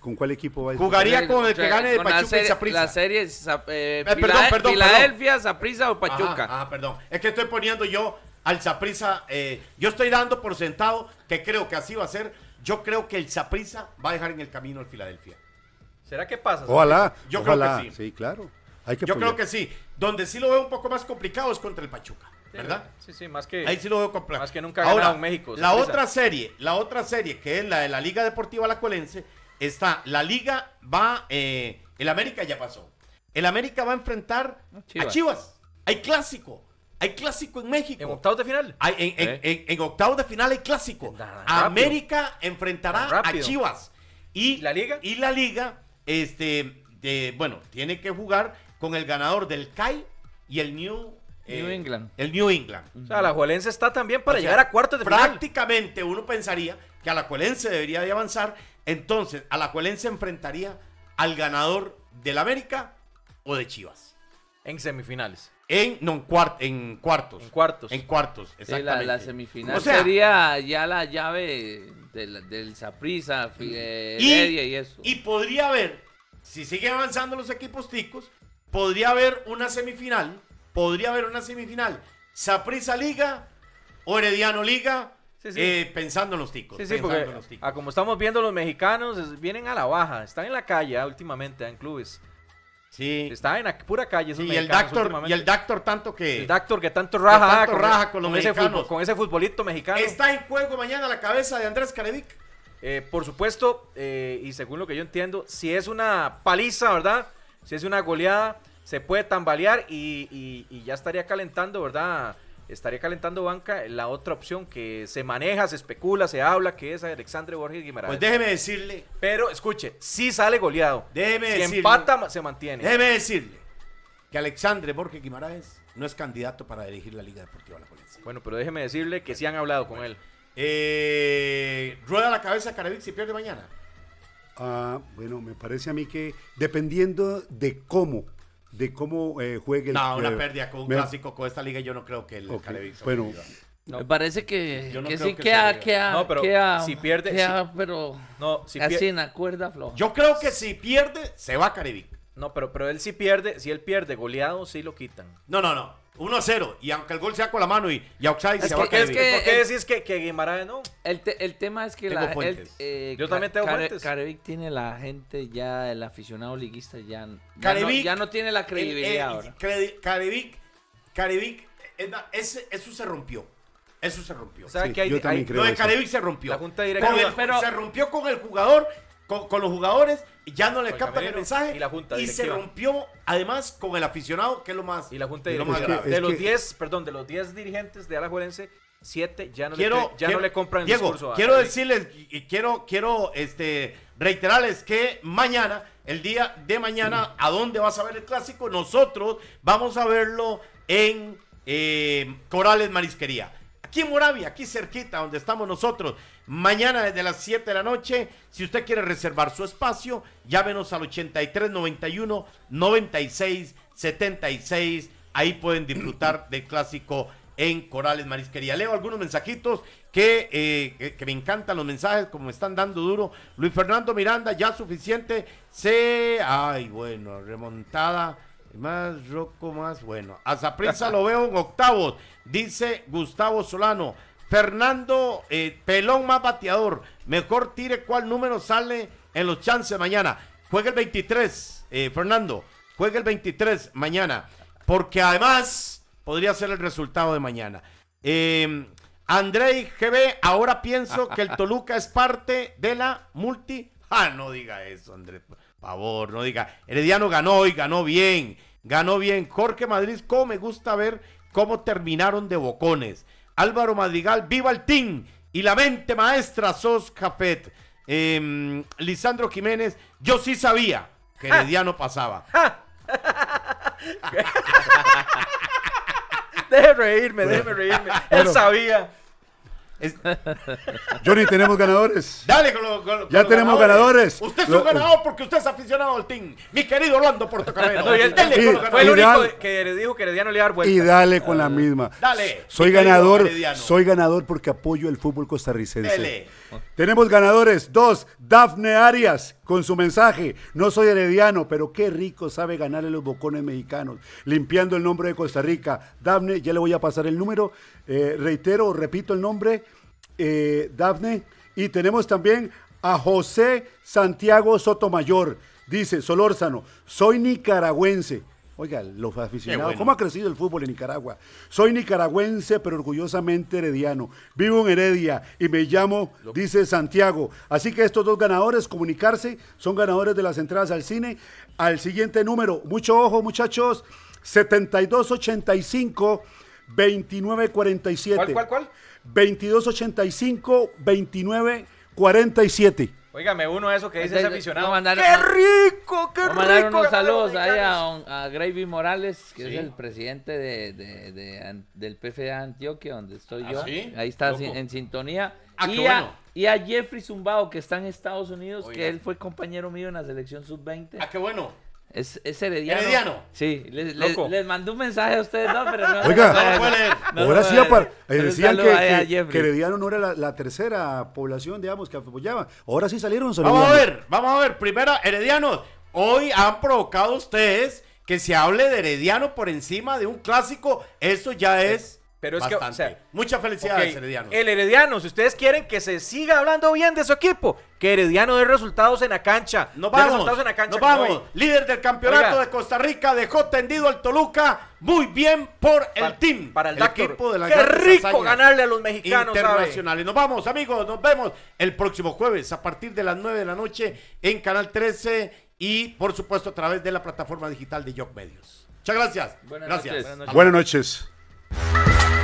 [SPEAKER 4] ¿con cuál equipo va a ir? Jugaría con el que gane de Pachuca y Zapriza La serie
[SPEAKER 2] es eh, eh,
[SPEAKER 4] perdón, Filadelfia,
[SPEAKER 1] Saprissa o Pachuca. Ah, ah, perdón. Es que estoy poniendo yo al Saprisa. Eh, yo estoy dando por sentado que creo que así va a ser. Yo creo que el Saprisa va a dejar en el camino al Filadelfia. ¿Será que pasa? Ojalá, Yo creo que sí. sí. claro. Yo creo que sí. Donde sí lo veo un poco más complicado es contra el Pachuca. ¿Verdad?
[SPEAKER 3] Sí, sí, más que. Ahí sí lo veo complejo. Más que nunca Ahora, en México. La otra
[SPEAKER 1] serie, la otra serie que es la de la Liga Deportiva Alajuelense, está. La Liga va. Eh, el América ya pasó. El América va a enfrentar a Chivas. Hay clásico. Hay clásico en México. ¿En octavos de final? Hay, en, octavos de final hay clásico. América enfrentará a Chivas. Y la liga. Y la liga, este, bueno, tiene que jugar con el ganador del CAI y el New New eh, England. El New England. O sea, la Juelense está también para llegar a cuartos de prácticamente uno pensaría que a la Juelense debería de avanzar. Entonces, a la Juelense enfrentaría al ganador del América o de Chivas.
[SPEAKER 3] En semifinales. En, no, en, cuartos. En cuartos. En cuartos,
[SPEAKER 1] exactamente. la, la
[SPEAKER 2] semifinal o sería ya la llave del, del Zaprisa, y, y eso.
[SPEAKER 1] Y podría haber, si siguen avanzando los equipos ticos, podría haber una semifinal podría haber una semifinal. Saprisa Liga o Herediano Liga. Eh,
[SPEAKER 3] pensando en los ticos. como estamos viendo, los mexicanos vienen a la baja. Están en la calle ah, últimamente ah, en clubes. Sí. Están en pura calle. y, el doctor y el Dactor tanto que. El doctor que tanto raja, ah, con, Ese con ese futbolito mexicano. Está en juego mañana la cabeza de Andrés Carevic. Eh, por supuesto, eh, y según lo que yo entiendo, si es una paliza, ¿verdad? Si es una goleada, se puede tambalear y, ya estaría calentando, ¿verdad? Estaría calentando banca la otra opción que se maneja, se especula, se habla, que es Alexandre Borges Guimarães. Pues déjeme decirle. Pero escuche, si sí sale goleado. Déjeme decirle. Si empata, se mantiene. Déjeme decirle que
[SPEAKER 1] Alexandre Borges Guimarães no es candidato para dirigir la Liga Deportiva La Policía.
[SPEAKER 3] Bueno, pero déjeme decirle que sí han hablado con él. Eh, ¿Rueda la cabeza Canadí si pierde mañana?
[SPEAKER 4] Ah, bueno, me parece a mí que dependiendo de cómo de cómo eh, juegue el No, una pérdida con un clásico
[SPEAKER 1] con esta liga, yo no creo que el Me parece que, que creo que si pierde-
[SPEAKER 2] pero No, si así en la cuerda floja.
[SPEAKER 3] Yo creo que si pierde, se va a Caribic. no pero, pero él si pierde, si él pierde
[SPEAKER 1] goleado, sí lo quitan. No, no, no. 1 0. Y aunque el gol sea con la mano y, y se va a ¿Por qué decís
[SPEAKER 3] que, que, Guimaraes no? El, tema es que tengo la, el, eh, Yo también tengo fuentes.
[SPEAKER 2] Carevic tiene la gente ya, el aficionado liguista ya, ya, no, tiene la credibilidad
[SPEAKER 1] ahora. Carevic, Carevic, eso se rompió. Eso se rompió. O sea, que hay, yo también creo lo de Carevic se rompió. La junta directiva. se rompió con el jugador con,
[SPEAKER 3] los jugadores, ya no le captan el mensaje y, la junta y se rompió además con el aficionado, que es lo más... Y la junta de los 10, perdón, de los 10 dirigentes de Alajuelense, 7 ya no le, ya no le compran el discurso quiero
[SPEAKER 1] decirles y quiero quiero este reiterarles que mañana el día de mañana a dónde vas a ver el clásico nosotros vamos a verlo en eh, Corales Marisquería aquí en Moravia aquí cerquita donde estamos nosotros mañana desde las 7 de la noche. Si usted quiere reservar su espacio, llámenos al 91 96 76. Ahí pueden disfrutar del clásico en Corales Marisquería. Leo algunos mensajitos que, eh, me encantan los mensajes, como me están dando duro. Luis Fernando Miranda, ya suficiente. Se. Ay, bueno, remontada. Más roco, más bueno. A prensa lo veo en octavos, dice Gustavo Solano. Fernando eh, Pelón más bateador. Mejor tire cuál número sale en los chances mañana. Juega el 23, eh, Fernando. Juega el 23 mañana. Porque además podría ser el resultado de mañana. André em, Andrei GB, ahora pienso que el Toluca es parte de la multi. Ah, no diga eso, André, Por favor, no diga. Herediano ganó y ganó bien. Ganó bien. Jorge Madrid, ¿cómo me gusta ver cómo terminaron de bocones? Álvaro Madrigal, viva el team y la mente maestra Sos Capet. Em, Lisandro Jiménez, yo sí sabía que ah. el día no pasaba. Ah. Deje reírme, déjeme
[SPEAKER 3] reírme. Él sabía.
[SPEAKER 4] Johnny, tenemos ganadores.
[SPEAKER 1] Dale con, los Ya tenemos ganadores. Usted es un eh. ganador porque usted es aficionado al team. Mi querido Orlando Portocarrero. No, Fue
[SPEAKER 4] el único
[SPEAKER 3] que le dijo que le iba a dar Y dale con la misma.
[SPEAKER 4] Dale, Soy ganador, soy ganador porque apoyo el fútbol costarricense. Tenemos ganadores. Dos, Dafne Arias con su mensaje. No soy herediano, pero qué rico sabe ganarle los bocones mexicanos. Limpiando el nombre de Costa Rica. Dafne, ya le voy a pasar el número. Eh, reitero, repito el nombre. Eh, Dafne. Y tenemos también a José Santiago Sotomayor. Dice Solórzano, soy nicaragüense Oiga, los aficionados, ¿cómo ha crecido el fútbol en Nicaragua? Soy nicaragüense, pero orgullosamente herediano. Vivo en Heredia y me llamo, dice Santiago. Así que estos dos ganadores, comunicarse, son ganadores de las entradas al cine. Al siguiente número, mucho ojo, muchachos, 7285 2947. ¿Cuál, cuál, cuál? 2285 2947.
[SPEAKER 2] Oígame, uno de esos que dice ese aficionado. ¡Qué rico! ¡Qué rico! mandar unos saludos ahí a, a Gravy Morales, que es el presidente de, de, de, del Antioquia, donde estoy ah, yo. Ahí está en sintonía. Ah, y, a, bueno. y, a, Jeffrey Zumbao, que está en Estados Unidos, que él fue compañero mío en la selección sub-20. ¡Ah, qué bueno! Es, herediano. Herediano. Sí, les, les, mandó un mensaje a ustedes no pero no. Oiga, ahora sí, aparte, eh, decían que,
[SPEAKER 4] herediano no era la, tercera población, digamos, que apoyaba. Ahora sí salieron Vamos a ver,
[SPEAKER 1] vamos a ver. Primera, herediano, hoy han provocado ustedes que se hable de herediano
[SPEAKER 3] por encima de un clásico. Eso ya es pero es que, Muchas felicidades, Herediano. El Herediano, si ustedes quieren que se siga hablando bien de su equipo, que Herediano dé resultados en la cancha. Nos vamos. Resultados vamos. Líder del campeonato
[SPEAKER 1] de Costa Rica dejó tendido al Toluca. Muy bien por el team. Para el, equipo de la Qué rico ganarle a los mexicanos. Internacionales. Nos vamos, amigos. Nos vemos el próximo jueves a partir de las 9 de la noche en Canal 13 y, por supuesto, a través de la plataforma digital de Jock Medios. Muchas gracias. Buenas
[SPEAKER 4] noches. Ah!